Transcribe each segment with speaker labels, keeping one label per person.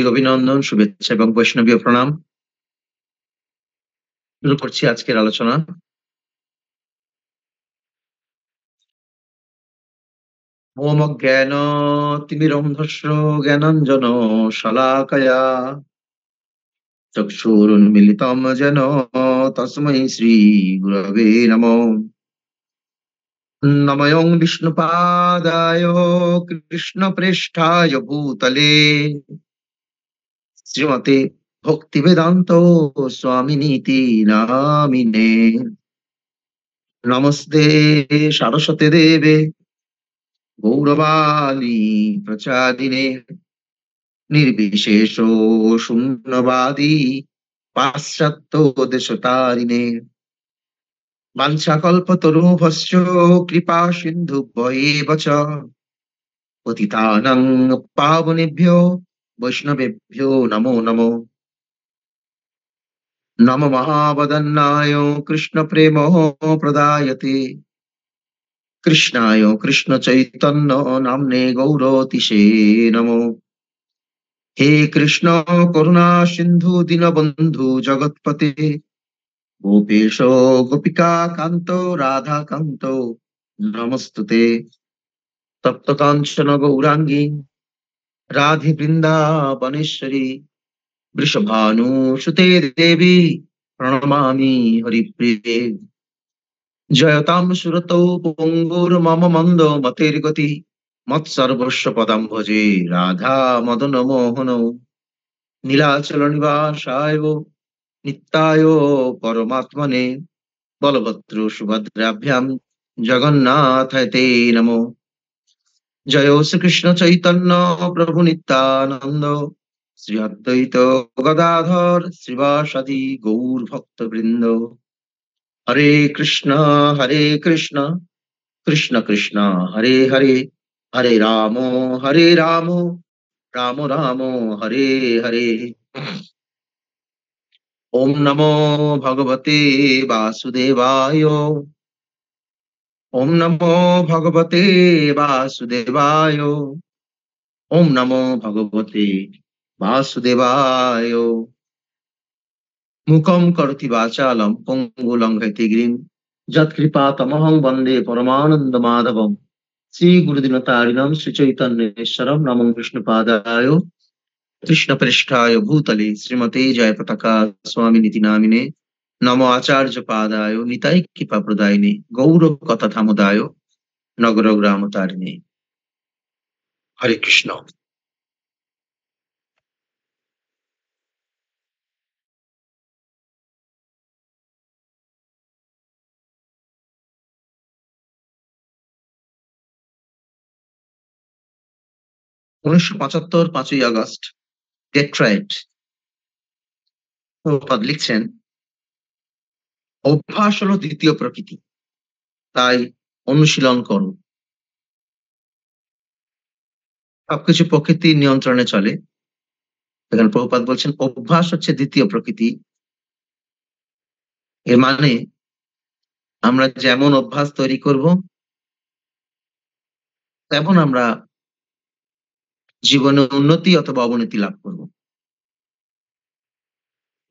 Speaker 1: আন্তরিক অভিনন্দন শুভেচ্ছা এবং বৈষ্ণবীয় প্রণাম শুরু করছি আজকের আলোচনা
Speaker 2: ওম জ্ঞান তিমিরন্ধস্য জ্ঞানঞ্জন শলাকয়া চক্ষুরুন্মিলিতম যেন তসময় শ্রী গুরবে নম নময়ং বিষ্ণুপাদায় কৃষ্ণপ্রেষ্ঠায় ভূতলে শ্রীমতে ভক্তি বেদান্ত স্বামী নীতি নামিনে নমস্তে সারস্বতে দেবে গৌরবালী প্রচারিনে নির্বিশেষ শূন্যবাদী পাশ্চাত্য দেশ বাঞ্ছাকল্প তরু ভস্য কৃপা সিন্ধু বয়ে বচ পতিতানং পাবনেভ্য বৈষ্ণবেভ্যো নমো নমো নম মহাবদন্নায় কৃষ্ণ প্রেম প্রদায়তে কৃষ্ণায় কৃষ্ণ চৈতন্য নামনে গৌরতিশে নমো হে কৃষ্ণ করুণা সিন্ধু দীনবন্ধু জগৎপতে গোপেশ গোপিকা কান্ত রাধা কান্ত নমস্তুতে তপ্ত কাঞ্চন গৌরাঙ্গী राधि वृन्दावनेश्वरी वृषभानुसुते দেবী প্রণমামি हरिप्रिये জয়তাম সুরত পঙ্গুর মম মন্দ মতের গতি মৎসর্বস্ব পদাম ভজে রাধা মদন মোহন নীলাচল নিবাসায় নিত্যায় পরমাত্মনে বলভদ্র সুভদ্রাভ্যাম জগন্নাথ নমো জয় শ্রীকৃষ্ণ চৈতন্য প্রভু নিত্যানন্দ শ্রী অদ্বৈত গদাধর শ্রীবাসাদি গৌর ভক্তবৃন্দ হরে কৃষ্ণ হরে কৃষ্ণ কৃষ্ণ কৃষ্ণ হরে হরে হরে রাম হরে রাম রাম রাম হরে হরে ওম নমো ভগবতে বাসুদেবায় ওম নমো ভগবতে বাসুদেবায় ওম নমো ভগবতে বাসুদেবায় মুকম করতি বাচালম পঙ্গুলং হইতে গিরিম যৎকৃপা তমহং বন্দে পরমানন্দ মাধবম শ্রী গুরুদিনতারিণম শ্রী চৈতন্যেশ্বরম নম বিষ্ণু পাদায় কৃষ্ণ পৃষ্ঠায় ভূতলে শ্রীমতে জয় পতাকা স্বামী নীতি নামিনে নম আচার্য পাদায় নিতাই কৃপা প্রদায়িনী গৌর কথা ধামদায় নগর গ্রাম তারিণী হরে কৃষ্ণ উনিশশো পঁচাত্তর পাঁচই আগস্ট ডেট্রাইট লিখছেন অভ্যাস হলো দ্বিতীয় প্রকৃতি তাই অনুশীলন করুন সবকিছু প্রকৃতির নিয়ন্ত্রণে চলে এখানে প্রভুপাত বলছেন অভ্যাস হচ্ছে দ্বিতীয় প্রকৃতি এর মানে আমরা যেমন অভ্যাস তৈরি করব তেমন আমরা জীবনে উন্নতি অথবা অবনতি লাভ করব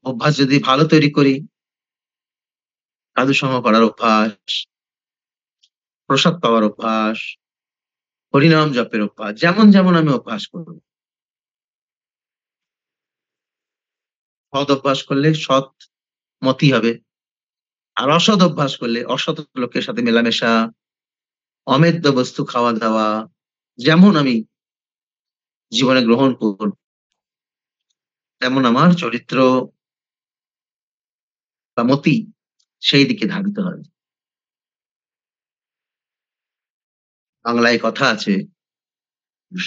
Speaker 2: অভ্যাস যদি ভালো তৈরি করি সাধুসঙ্গ করার অভ্যাস প্রসাদ পাওয়ার অভ্যাস হরিনাম জপের অভ্যাস যেমন যেমন আমি অভ্যাস করব সদ অভ্যাস করলে সৎ মতি হবে আর অসৎ অভ্যাস করলে অসৎ লোকের সাথে মেলামেশা অমেদ্য বস্তু খাওয়া দাওয়া যেমন আমি জীবনে গ্রহণ করব তেমন আমার চরিত্র বা মতি সেই দিকে ধাবিত হবে বাংলায় কথা আছে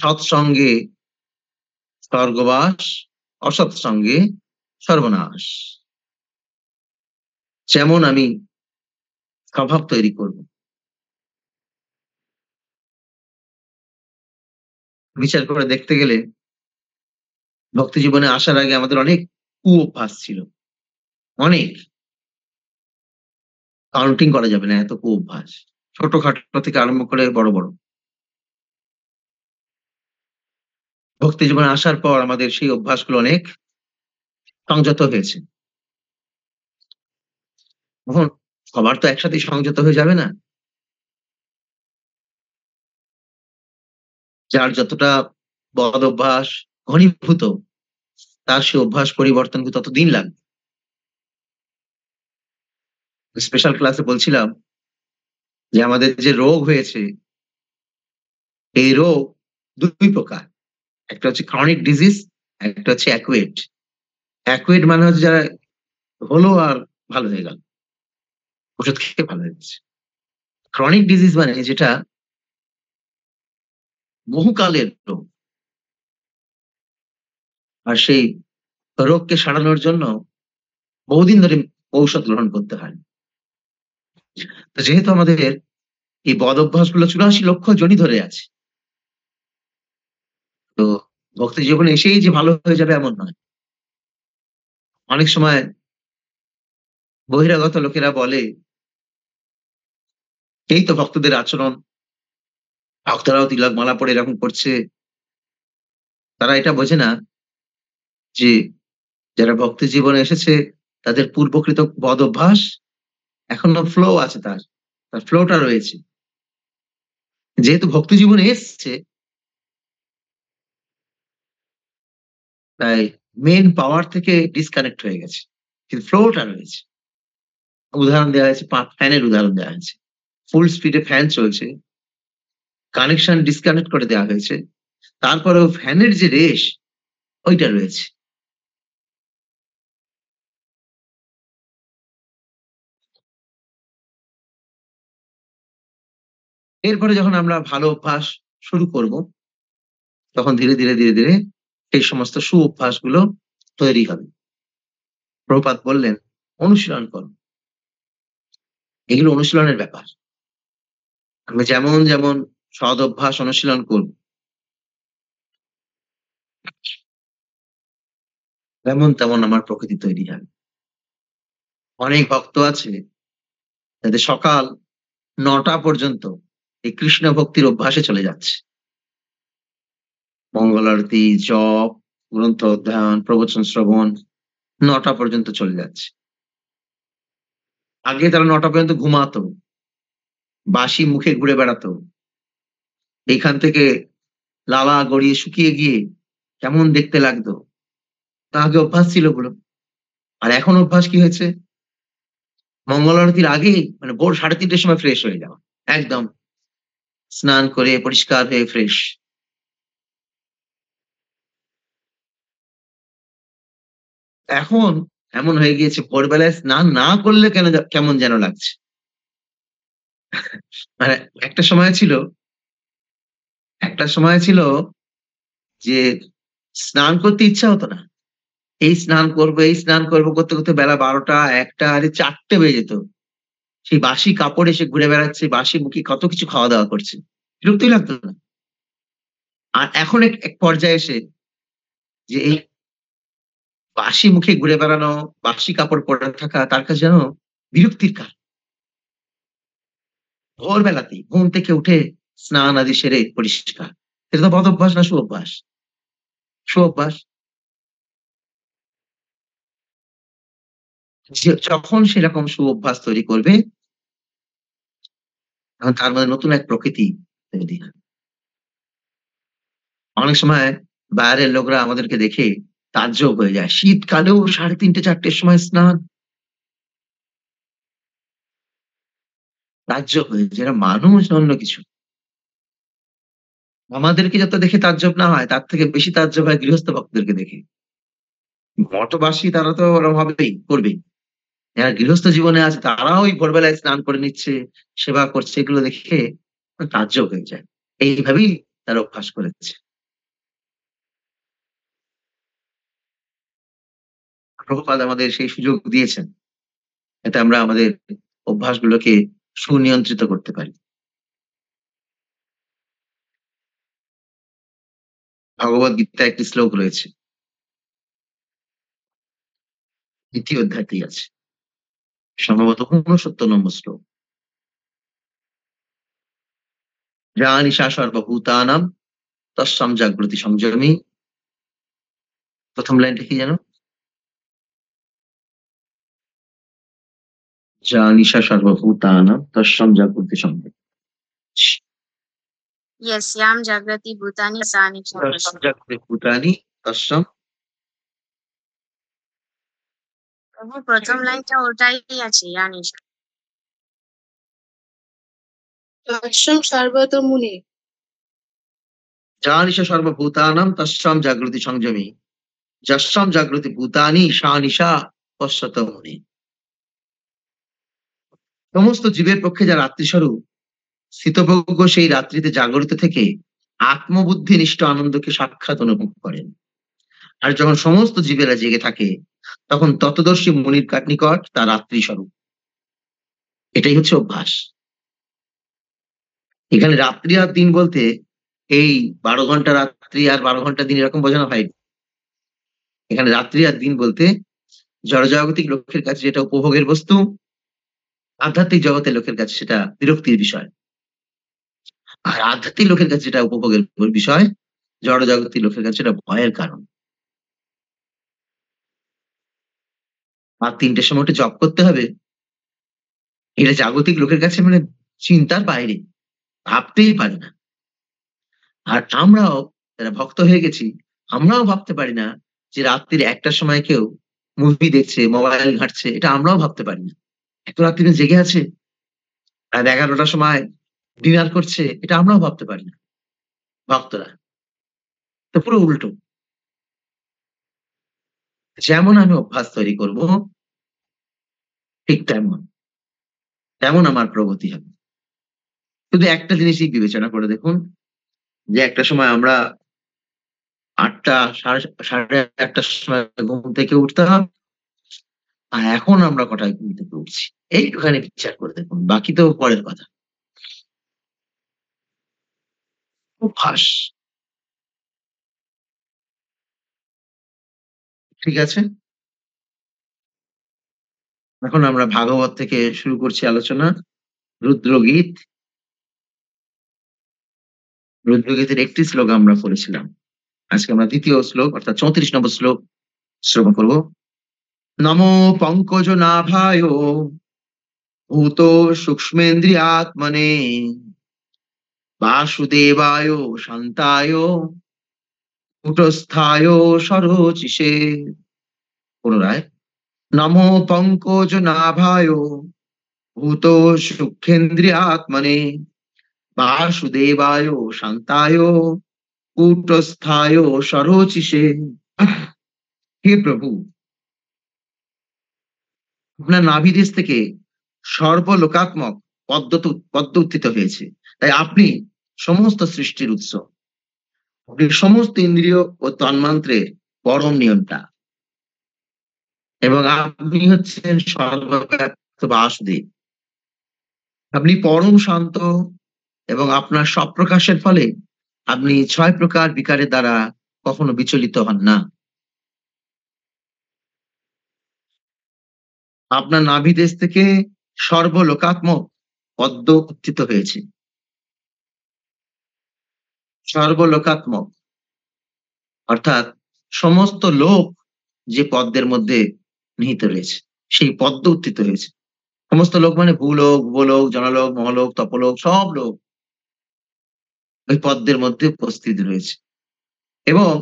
Speaker 2: সৎসঙ্গে স্বর্গবাস অসৎসঙ্গে সর্বনাশ যেমন আমি স্বভাব তৈরি করব বিচার করে দেখতে গেলে ভক্তি জীবনে আসার আগে আমাদের অনেক কু অভ্যাস ছিল অনেক কাউন্টিং করা যাবে না এত অভ্যাস ছোটখাটো থেকে আরম্ভ করে বড় বড় ভক্তি জীবনে আসার পর আমাদের সেই অভ্যাসগুলো অনেক সংযত হয়েছে সবার তো একসাথে সংযত হয়ে যাবে না যার যতটা বদ অভ্যাস ঘনীভূত তার সে অভ্যাস পরিবর্তন তত দিন লাগবে স্পেশাল ক্লাসে বলছিলাম যে আমাদের যে রোগ হয়েছে এই রোগ দুই প্রকার একটা হচ্ছে ক্রনিক ডিজিজ একটা হচ্ছে অ্যাকুয়েট অ্যাকুয়েট মানে হচ্ছে যারা হলো আর ভালো হয়ে গেল ওষুধ খেতে ভালো হয়ে গেছে ক্রনিক ডিজিজ মানে যেটা বহুকালের রোগ আর সেই রোগকে সারানোর জন্য বহুদিন ধরে ঔষধ গ্রহণ করতে হয় যেহেতু আমাদের এই বদ অভ্যাসগুলো চুরাশি লক্ষ জনি ধরে আছে তো ভক্তি জীবনে এসেই যে ভালো হয়ে যাবে এমন নয় অনেক সময় বহিরাগত লোকেরা বলে এই তো ভক্তদের আচরণ ভক্তরাও তিলক মালা পরে এরকম করছে তারা এটা বোঝে না যে যারা ভক্তি জীবনে এসেছে তাদের পূর্বকৃত বদ অভ্যাস এখনো ফ্লো আছে তার তার ফ্লোটা রয়েছে যেহেতু ভক্তি জীবনে এসছে তাই মেন পাওয়ার থেকে ডিসকানেক্ট হয়ে গেছে কিন্তু ফ্লোটা রয়েছে উদাহরণ দেওয়া হয়েছে ফ্যানের উদাহরণ দেওয়া হয়েছে ফুল স্পিডে ফ্যান চলছে কানেকশন ডিসকানেক্ট করে দেওয়া হয়েছে তারপরেও ফ্যানের যে রেশ ওইটা রয়েছে এরপরে যখন আমরা ভালো অভ্যাস শুরু করব তখন ধীরে ধীরে ধীরে ধীরে সেই সমস্ত সু গুলো তৈরি হবে প্রপাত বললেন অনুশীলন কর এগুলো অনুশীলনের ব্যাপার আমরা যেমন যেমন সদ অভ্যাস অনুশীলন করব তেমন তেমন আমার প্রকৃতি তৈরি হবে অনেক ভক্ত আছে যাদের সকাল নটা পর্যন্ত এই কৃষ্ণ ভক্তির অভ্যাসে চলে যাচ্ছে মঙ্গলারতি জপ গ্রন্থ অধ্যয়ন প্রবচন শ্রবণ নটা পর্যন্ত চলে যাচ্ছে আগে তারা নটা পর্যন্ত ঘুমাতো বাসি মুখে ঘুরে বেড়াতো এখান থেকে লালা গড়িয়ে শুকিয়ে গিয়ে কেমন দেখতে লাগতো তা আগে অভ্যাস ছিল ওগুলো আর এখন অভ্যাস কি হয়েছে মঙ্গল আরতির আগে মানে ভোর সাড়ে তিনটের সময় ফ্রেশ হয়ে যাওয়া একদম স্নান করে পরিষ্কার হয়ে ফ্রেশ এখন এমন হয়ে গিয়েছে ভোরবেলায় স্নান না করলে কেন কেমন যেন লাগছে মানে একটা সময় ছিল একটা সময় ছিল যে স্নান করতে ইচ্ছা হতো না এই স্নান করবো এই স্নান করবো করতে করতে বেলা বারোটা একটা আরে চারটে বেজে যেত সেই বাসি কাপড়ে সে ঘুরে বেড়াচ্ছে বাসি মুখে কত কিছু খাওয়া দাওয়া করছে বিরক্তই লাগতো না আর এখন এক পর্যায়ে এসে যে এই বাসি মুখে ঘুরে বেড়ানো বাসি কাপড় পরে থাকা তার কাছে যেন বিরক্তির কাজ ভোরবেলাতেই ঘুম থেকে উঠে স্নান আদি সেরে পরিষ্কার এটা তো বদ অভ্যাস না সুঅভ্যাস সুঅভ্যাস যখন সেরকম সুঅভ্যাস তৈরি করবে এখন তার মধ্যে মানে নতুন এক প্রকৃতি তৈরি হয় অনেক সময় বাইরের লোকরা আমাদেরকে দেখে তাজ্জব হয়ে যায় শীতকালেও সাড়ে তিনটে চারটের সময় স্নান তাজ্জব হয়ে যারা মানুষ অন্য কিছু আমাদেরকে যত দেখে তাজ্জব না হয় তার থেকে বেশি তাজ্জব হয় গৃহস্থ ভক্তদেরকে দেখে মঠবাসী তারা তো ওরা হবেই করবেই যারা গৃহস্থ জীবনে আছে তারাও ওই ভোরবেলায় স্নান করে নিচ্ছে সেবা করছে এগুলো দেখে কার্য হয়ে যায় এইভাবেই তারা অভ্যাস করেছে প্রভুপাদ আমাদের সেই সুযোগ দিয়েছেন এতে আমরা আমাদের অভ্যাসগুলোকে সুনিয়ন্ত্রিত করতে পারি ভগবত গীতা একটি শ্লোক রয়েছে দ্বিতীয় অধ্যায়টি আছে সম্ভবত উনসত্তর নম্বর শ্লোক যা নিশা সর্বভূতানাম তসম জাগ্রতি সংযমী প্রথম লাইনটা কি জানো
Speaker 1: যা নিশা সর্বভূতানাম জাগ্রতি সংযমী यस्यां जाग्रति भूतानि सानि প্রথম লাইনটা ওটাই আছে জানিস সমস্ত
Speaker 2: জীবের পক্ষে যা রাত্রিস্বরূপ শীতভোগ্য সেই রাত্রিতে জাগরিত থেকে আত্মবুদ্ধি নিষ্ঠ আনন্দকে সাক্ষাৎ অনুভব করেন আর যখন সমস্ত জীবেরা জেগে থাকে তখন তত্ত্বদর্শী মুনির কাটনিকট তার রাত্রি স্বরূপ এটাই হচ্ছে অভ্যাস এখানে রাত্রি আর দিন বলতে এই বারো ঘন্টা রাত্রি আর বারো ঘন্টা দিন এরকম বোঝানো হয়নি এখানে রাত্রি আর দিন বলতে জড়জাগতিক লোকের কাছে যেটা উপভোগের বস্তু আধ্যাত্মিক জগতের লোকের কাছে সেটা বিরক্তির বিষয় আর আধ্যাত্মিক লোকের কাছে যেটা উপভোগের বিষয় জড়জাগতিক লোকের কাছে সেটা ভয়ের কারণ আর তিনটের সময় উঠে জব করতে হবে এটা জাগতিক লোকের কাছে মানে চিন্তার বাইরে ভাবতেই পারি না আর আমরাও যারা ভক্ত হয়ে গেছি আমরাও ভাবতে পারি না যে রাত্রির একটার সময় কেউ মুভি দেখছে মোবাইল ঘাঁটছে এটা আমরাও ভাবতে পারি না এত রাত্রিরে জেগে আছে রাত এগারোটার সময় ডিনার করছে এটা আমরাও ভাবতে পারি না ভক্তরা তো পুরো উল্টো যেমন আমি অভ্যাস তৈরি করব ঠিক তেমন তেমন আমার প্রগতি হবে শুধু একটা জিনিসই বিবেচনা করে দেখুন যে একটা সময় আমরা আটটা সাড়ে সাড়ে আটটার সময় ঘুম থেকে উঠতাম আর এখন আমরা কটায় ঘুম থেকে উঠছি এইখানে বিচার করে দেখুন বাকি তো পরের কথা অভ্যাস ঠিক আছে এখন আমরা ভাগবত থেকে শুরু করছি আলোচনা রুদ্রগীত রুদ্রগীতের একটি শ্লোক আমরা পড়েছিলাম আজকে আমরা দ্বিতীয় শ্লোক অর্থাৎ চৌত্রিশ নম্বর শ্লোক শ্রবণ করব নমো পঙ্কজ নাভায় ভূত সূক্ষ্মেন্দ্রিয়াত্মনে বাসুদেবায় শান্তায় কুটস্থায় সরচিষে পুনরায় নম পঙ্কজ নাভায় ভূত সুখেন্দ্রিয়াত্মনে বাসুদেবায় শান্তায় কুটস্থায় সরচিষে হে প্রভু আপনার নাভিদেশ থেকে সর্বলোকাত্মক পদ্ম পদ্ম উত্থিত হয়েছে তাই আপনি সমস্ত সৃষ্টির উৎস সমস্ত ইন্দ্রিয় ও তন্মন্ত্রের পরম নিয়মটা এবং আপনি হচ্ছেন সর্বব্যাপ্ত বাসদেব আপনি পরম শান্ত এবং আপনার সব প্রকাশের ফলে আপনি ছয় প্রকার বিকারের দ্বারা কখনো বিচলিত হন না আপনার নাভিদেশ থেকে সর্বলোকাত্মক পদ্ম উত্থিত হয়েছে সর্বলোকাত্মক অর্থাৎ সমস্ত লোক যে পদ্মের মধ্যে নিহিত রয়েছে সেই পদ্ম উত্থিত হয়েছে সমস্ত লোক মানে ভূলোক ভূলোক জনলোক মহলোক তপলোক সব লোক ওই পদ্মের মধ্যে উপস্থিত রয়েছে এবং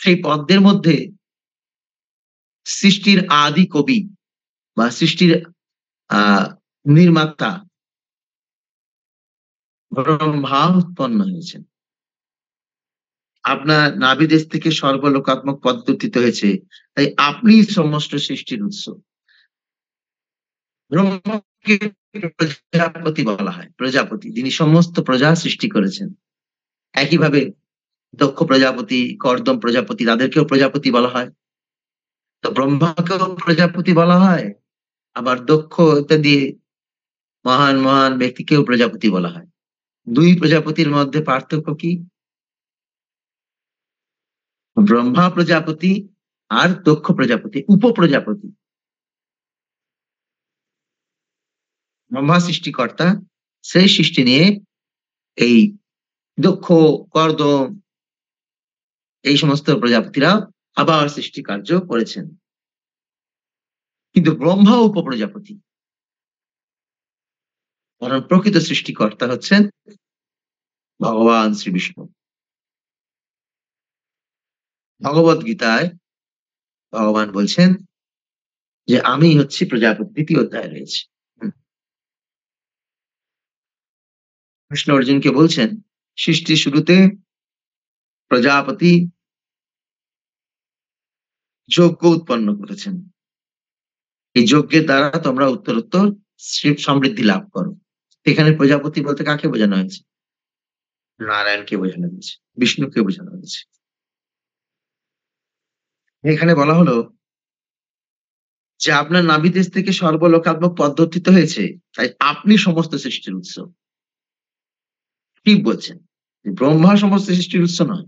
Speaker 2: সেই পদ্মের মধ্যে সৃষ্টির আদি কবি বা সৃষ্টির আহ নির্মাতা বরং ভা উৎপন্ন হয়েছে আপনার নাবিদেশ থেকে সর্বলোকাত্মক পদ্ধতিতে হয়েছে তাই আপনি সমস্ত সৃষ্টির উৎস ব্রহ্মকে প্রজাপতি বলা হয় প্রজাপতি যিনি সমস্ত প্রজা সৃষ্টি করেছেন একইভাবে দক্ষ প্রজাপতি কর্দম প্রজাপতি তাদেরকেও প্রজাপতি বলা হয় তো ব্রহ্মাকেও প্রজাপতি বলা হয় আবার দক্ষ ইত্যাদি মহান মহান ব্যক্তিকেও প্রজাপতি বলা হয় দুই প্রজাপতির মধ্যে পার্থক্য কি ব্রহ্মা প্রজাপতি আর দক্ষ প্রজাপতি উপপ্রজাপতি ব্রহ্মা সৃষ্টিকর্তা সেই সৃষ্টি নিয়ে এই দক্ষ কর্দম এই সমস্ত প্রজাপতিরা আবার সৃষ্টি কার্য করেছেন কিন্তু ব্রহ্মা উপপ্রজাপতি বরং প্রকৃত সৃষ্টিকর্তা হচ্ছেন ভগবান শ্রী বিষ্ণু ভগবত গীতায় ভগবান বলছেন যে আমি হচ্ছি প্রজাপতি দ্বিতীয় অধ্যায় রয়েছে কৃষ্ণ অর্জুনকে বলছেন সৃষ্টির শুরুতে প্রজাপতি যজ্ঞ উৎপন্ন করেছেন এই যজ্ঞের দ্বারা তোমরা উত্তরোত্তর সমৃদ্ধি লাভ করো এখানে প্রজাপতি বলতে কাকে বোঝানো হয়েছে নারায়ণকে বোঝানো হয়েছে বিষ্ণুকে বোঝানো হয়েছে এখানে বলা হলো যে আপনার নাবিদেশ থেকে সর্বলোকাত্মক পদ্ধতিতে হয়েছে তাই আপনি সমস্ত সৃষ্টির উৎস কি বলছেন ব্রহ্মা সমস্ত সৃষ্টির উৎস নয়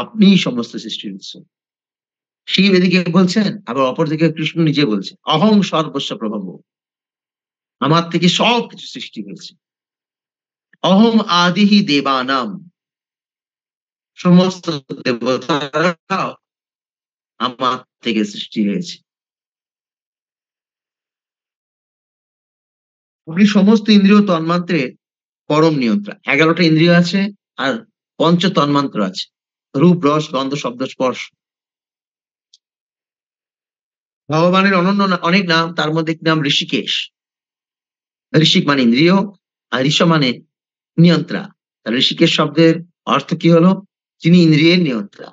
Speaker 2: আপনি সমস্ত সৃষ্টির উৎস শিব এদিকে বলছেন আবার অপরদিকে কৃষ্ণ নিজে বলছেন অহং সর্বস্ব প্রভাব আমার থেকে সব কিছু সৃষ্টি হয়েছে অহম আদিহি দেবানাম সমস্ত দেবতা আমার থেকে সৃষ্টি হয়েছে উনি সমস্ত ইন্দ্রিয় তন্মাত্রে পরম নিয়ন্ত্রণ এগারোটা ইন্দ্রিয় আছে আর পঞ্চ তন্মাত্র আছে রূপ রস গন্ধ শব্দ স্পর্শ ভগবানের অনন্য অনেক নাম তার মধ্যে নাম ঋষিকেশ ঋষিক মানে ইন্দ্রিয় আর ঋষ মানে নিয়ন্ত্রা ঋষিকের শব্দের অর্থ কি হলো যিনি ইন্দ্রিয়ের নিয়ন্ত্রা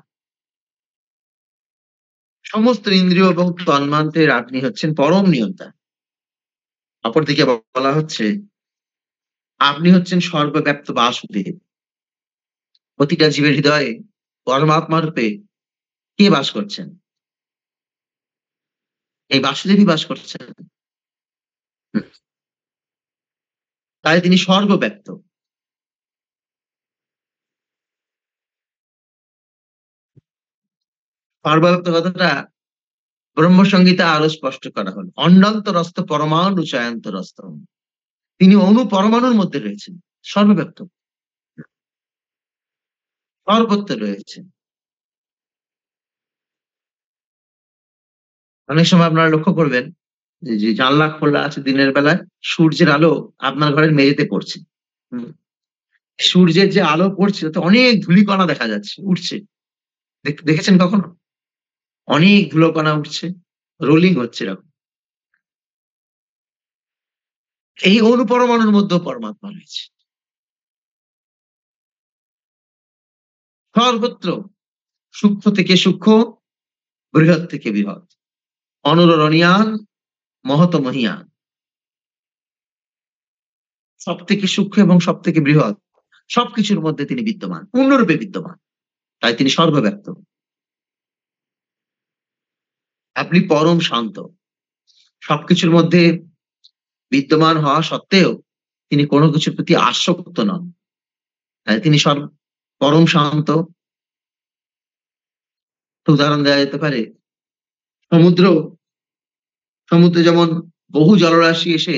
Speaker 2: সমস্ত ইন্দ্রিয় এবং তন্মান্তের আপনি হচ্ছেন পরম নিয়ন্তা অপরদিকে বলা হচ্ছে আপনি হচ্ছেন সর্বব্যাপ্ত বাসুদেব প্রতিটা জীবের হৃদয়ে পরমাত্মা রূপে কে বাস করছেন এই বাসুদেবই বাস করছেন তাহলে তিনি সর্বব্যাপ্ত সর্বব্যাপ্ত কথাটা ব্রহ্মসংগীতে আরো স্পষ্ট করা হলো রস্ত পরমাণু রস্ত তিনি অনু পরমাণুর মধ্যে রয়েছেন সর্বব্যাপ্ত সর্বত্র রয়েছেন অনেক সময় আপনারা লক্ষ্য করবেন যে জানলা খোলা আছে দিনের বেলায় সূর্যের আলো আপনার ঘরের মেঝেতে পড়ছে সূর্যের যে আলো পড়ছে তাতে অনেক ধুলিকণা দেখা যাচ্ছে উঠছে দেখেছেন কখনো অনেক ধুলোকণা উঠছে রোলিং হচ্ছে এরকম এই অনুপরমাণুর
Speaker 1: মধ্যেও পরমাত্মা রয়েছে
Speaker 2: সর্বত্র সূক্ষ্ম থেকে সূক্ষ্ম বৃহৎ থেকে বৃহৎ অনরণীয়ান মহত মহিয়া সব থেকে সূক্ষ্ম এবং সব থেকে বৃহৎ সবকিছুর মধ্যে তিনি বিদ্যমান পূর্ণরূপে বিদ্যমান তাই তিনি সর্বব্যক্ত আপনি পরম শান্ত সবকিছুর মধ্যে বিদ্যমান হওয়া সত্ত্বেও তিনি কোনো কিছুর প্রতি আশ্রক্ত নন তাই তিনি সর্ব পরম শান্ত উদাহরণ দেওয়া যেতে পারে সমুদ্র সমুদ্রে যেমন বহু জলরাশি এসে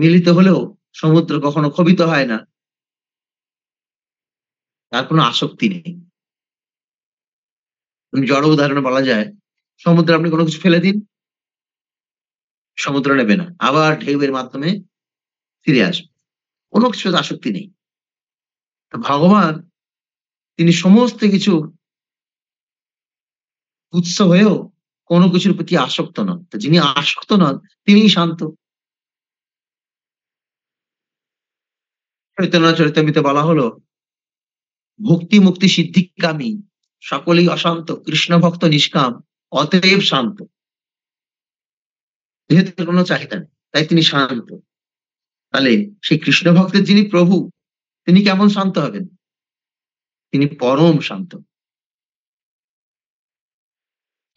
Speaker 2: মিলিত হলেও সমুদ্র কখনো ক্ষোভিত হয় না তার কোনো আসক্তি নেই জড় উদাহরণে বলা যায় সমুদ্রে আপনি কোনো কিছু ফেলে দিন সমুদ্র নেবে না আবার ঢেউয়ের মাধ্যমে ফিরে আসবে কোনো কিছু আসক্তি নেই ভগবান তিনি সমস্ত কিছু উৎস হয়েও কোনো কিছুর প্রতি আসক্ত নন তো যিনি আসক্ত নন তিনি শান্ত চৈতন্য চরিতামিতে বলা হলো ভক্তি মুক্তি সিদ্ধিকামী সকলেই অশান্ত কৃষ্ণ ভক্ত নিষ্কাম অতএব শান্ত যেহেতু কোনো চাহিদা নেই তাই তিনি শান্ত তাহলে সেই কৃষ্ণ ভক্তের যিনি প্রভু তিনি কেমন শান্ত হবেন তিনি পরম শান্ত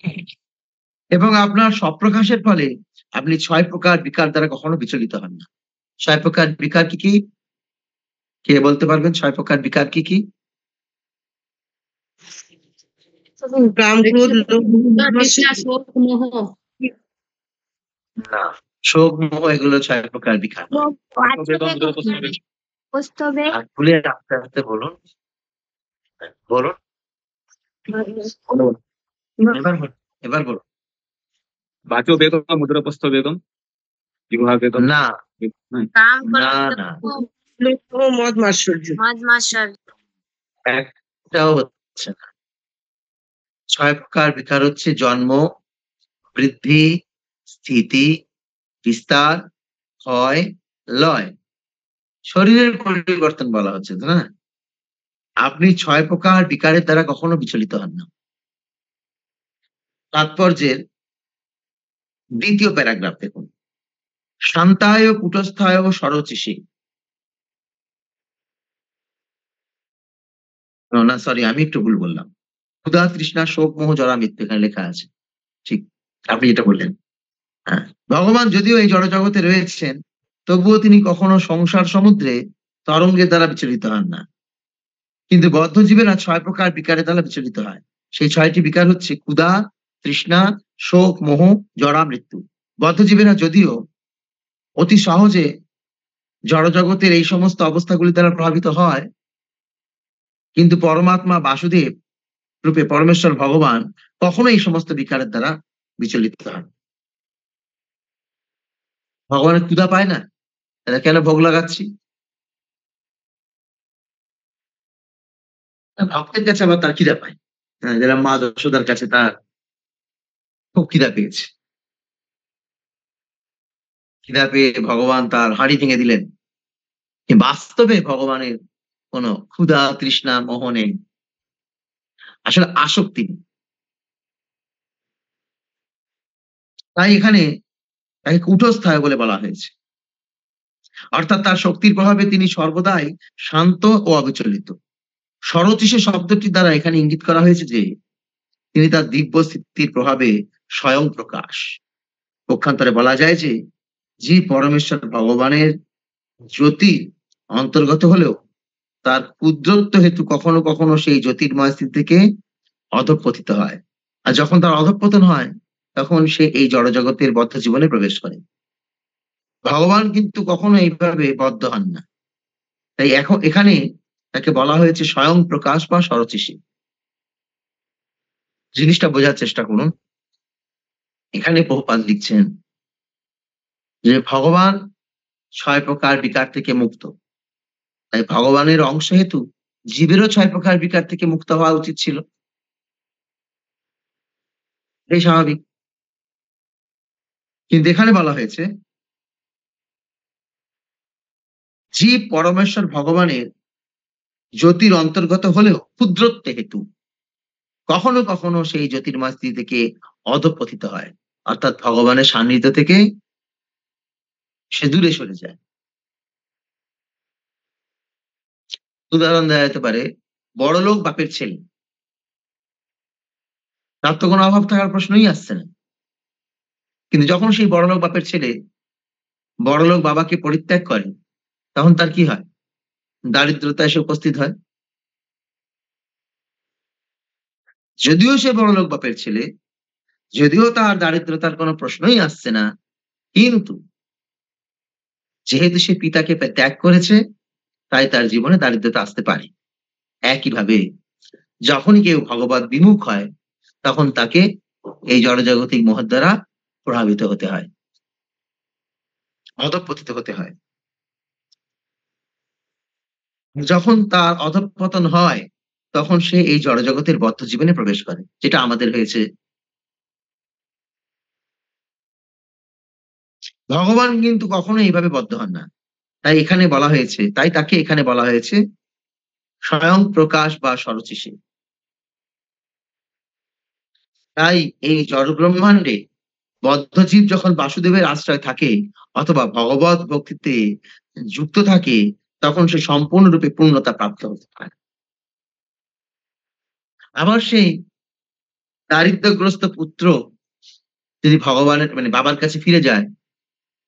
Speaker 2: হ্যাঁ। এবং আপনার স্বপ্রকাশের ফলে আপনি ছয় প্রকার বিকার দ্বারা কখনো বিচলিত হন না ছয় প্রকার বিকার কি কি কে বলতে পারবেন ছয় প্রকার বিকার কি কি না শোক মোহ এগুলো ছয় প্রকার বিকার ভুলে রাখতে রাখতে বলুন বলুন এবার বলুন এবার বলুন
Speaker 1: বাকেও বেগম মুদ্রাপস্থ বেগম বিবাহ বেগম না
Speaker 2: ছয় প্রকার বিকার হচ্ছে জন্ম বৃদ্ধি স্থিতি বিস্তার ক্ষয় লয় শরীরের পরিবর্তন বলা হচ্ছে না আপনি ছয় প্রকার বিকারের দ্বারা কখনো বিচলিত হন না তাৎপর্যের দ্বিতীয় প্যারাগ্রাফ দেখুন শান্তায় কুটস্থায় সরচিসি না সরি আমি একটু ভুল বললাম ক্ষুধা তৃষ্ণা শোক মোহ জরা মৃত্যু এখানে লেখা আছে ঠিক আপনি যেটা বললেন হ্যাঁ ভগবান যদিও এই জড়জগতে রয়েছেন তবুও তিনি কখনো সংসার সমুদ্রে তরঙ্গের দ্বারা বিচলিত হন না কিন্তু বদ্ধ জীবেরা ছয় প্রকার বিকারের দ্বারা বিচলিত হয় সেই ছয়টি বিকার হচ্ছে ক্ষুধা তৃষ্ণা শোক মোহ জরা মৃত্যু বদ্ধজীবীরা যদিও অতি সহজে জড়জগতের এই সমস্ত অবস্থাগুলি দ্বারা প্রভাবিত হয় কিন্তু পরমাত্মা বাসুদেব রূপে পরমেশ্বর ভগবান কখনো এই সমস্ত বিকারের দ্বারা বিচলিত হন ভগবানের ক্ষুধা পায় না তাহলে কেন ভোগ
Speaker 1: লাগাচ্ছি ভক্তের
Speaker 2: কাছে আবার তার খিদা পায় হ্যাঁ, যারা মা যশোদার কাছে তার খুব খিদা পেয়েছে খিদা পেয়ে ভগবান তার হাঁড়ি ভেঙে দিলেন বাস্তবে ভগবানের কোন ক্ষুধা তৃষ্ণা মোহ নেই আসলে আসক্তি নেই তাই এখানে তাকে কুটস্থায় বলে বলা হয়েছে অর্থাৎ তার শক্তির প্রভাবে তিনি সর্বদাই শান্ত ও অবিচলিত সরচিষে শব্দটি দ্বারা এখানে ইঙ্গিত করা হয়েছে যে তিনি তার দিব্য স্থিতির প্রভাবে স্বয়ং প্রকাশ পক্ষান্তরে বলা যায় যে যে পরমেশ্বর ভগবানের জ্যোতি অন্তর্গত হলেও তার ক্ষুদ্রত্ব হেতু কখনো কখনো সেই জ্যোতির্ময় স্থিতি থেকে অধঃপতিত হয় আর যখন তার অধঃপতন হয় তখন সে এই জড়জগতের বদ্ধ জীবনে প্রবেশ করে ভগবান কিন্তু কখনো এইভাবে বদ্ধ হন না তাই এখন এখানে তাকে বলা হয়েছে স্বয়ং প্রকাশ বা সরচিষী জিনিসটা বোঝার চেষ্টা করুন এখানে প্রপাত লিখছেন যে ভগবান ছয় প্রকার বিকার থেকে মুক্ত তাই ভগবানের অংশ হেতু জীবেরও ছয় প্রকার বিকার থেকে মুক্ত হওয়া উচিত ছিল এই স্বাভাবিক কিন্তু এখানে বলা হয়েছে জীব পরমেশ্বর ভগবানের জ্যোতির অন্তর্গত হলেও ক্ষুদ্রত্ব হেতু কখনো কখনো সেই জ্যোতির্ময় থেকে অধপতিত হয় অর্থাৎ ভগবানের সান্নিধ্য থেকে সে দূরে সরে যায় উদাহরণ দেওয়া যেতে পারে বড়লোক বাপের ছেলে তার তো কোনো অভাব থাকার প্রশ্নই আসছে না কিন্তু যখন সেই বড়লোক বাপের ছেলে বড়লোক বাবাকে পরিত্যাগ করে তখন তার কি হয় দারিদ্রতা এসে উপস্থিত হয় যদিও সে বড়লোক বাপের ছেলে যদিও তার দারিদ্রতার কোনো প্রশ্নই আসছে না কিন্তু যেহেতু সে পিতাকে ত্যাগ করেছে তাই তার জীবনে দারিদ্রতা আসতে পারে একইভাবে যখনই কেউ ভগবত বিমুখ হয় তখন তাকে এই জড়জাগতিক মহৎ দ্বারা প্রভাবিত হতে হয় অধপতিত হতে হয় যখন তার অধপতন হয় তখন সে এই জড়জগতের বদ্ধ জীবনে প্রবেশ করে যেটা আমাদের হয়েছে ভগবান কিন্তু কখনো এইভাবে বদ্ধ হন না তাই এখানে বলা হয়েছে তাই তাকে এখানে বলা হয়েছে স্বয়ং প্রকাশ বা সরচিষে তাই এই জড়ব্রহ্মাণ্ডে বদ্ধজীব যখন বাসুদেবের আশ্রয় থাকে অথবা ভগবত ভক্তিতে যুক্ত থাকে তখন সে সম্পূর্ণরূপে পূর্ণতা প্রাপ্ত হতে পারে আবার সেই দারিদ্রগ্রস্ত পুত্র যদি ভগবানের মানে বাবার কাছে ফিরে যায়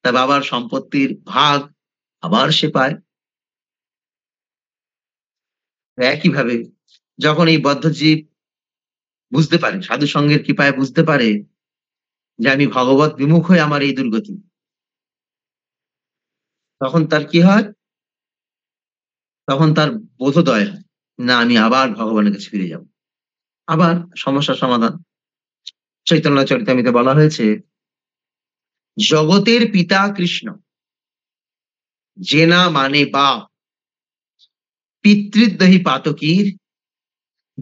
Speaker 2: তার বাবার সম্পত্তির ভাগ আবার সে পায় একইভাবে যখন এই বদ্ধজীব বুঝতে পারে সাধু সঙ্গের কৃপায় বুঝতে পারে যে আমি ভগবত বিমুখ হয়ে আমার এই দুর্গতি তখন তার কি হয় তখন তার বোধোদয় হয় না আমি আবার ভগবানের কাছে ফিরে যাব আবার সমস্যা সমাধান চৈতন্য চরিতামিতে বলা হয়েছে জগতের পিতা কৃষ্ণ জেনা মানে বাপ পিতৃদ্রোহী পাতকীর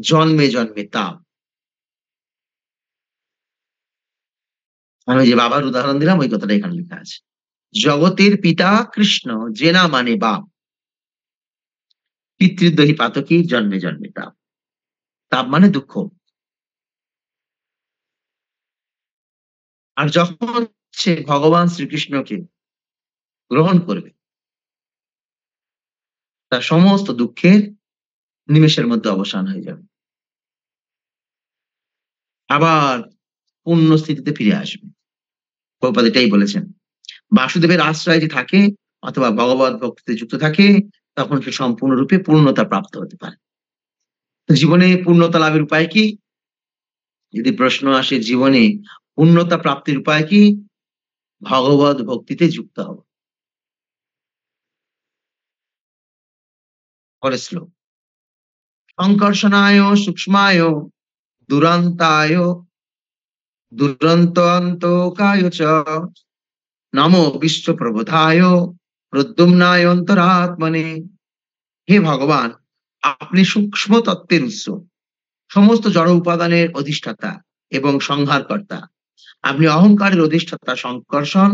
Speaker 2: জন্মে জন্মে তাপ আমি যে বাবার উদাহরণ দিলাম ওই কথাটা এখানে লেখা আছে জগতের পিতা কৃষ্ণ জেনা মানে বাপ পিতৃদ্রোহী পাতকীর জন্মে জন্মে তাপ তাপ মানে দুঃখ আর যখন সে ভগবান শ্রীকৃষ্ণকে গ্রহণ করবে তার সমস্ত দুঃখের নিমেষের মধ্যে অবসান হয়ে যাবে আবার পূর্ণ স্থিতিতে ফিরে আসবে গোপাল এটাই বলেছেন বাসুদেবের আশ্রয় যে থাকে অথবা ভগবত ভক্তিতে যুক্ত থাকে তখন সে সম্পূর্ণরূপে পূর্ণতা প্রাপ্ত হতে পারে জীবনে পূর্ণতা লাভের উপায় কি যদি প্রশ্ন আসে জীবনে পূর্ণতা প্রাপ্তির উপায় কি ভগবত ভক্তিতে যুক্ত হব পরের শ্লোক সংকর্ষণায় সূক্ষ্মায় দুরন্তায় দুরন্ত অন্তকায় চ নম বিশ্ব প্রবোধায় প্রদ্যুম্নায় অন্তরাত্মনে হে ভগবান আপনি সূক্ষ্ম তত্ত্বের উৎস সমস্ত জড় উপাদানের অধিষ্ঠাতা এবং সংহারকর্তা আপনি অহংকারের অধিষ্ঠাতা সংকর্ষণ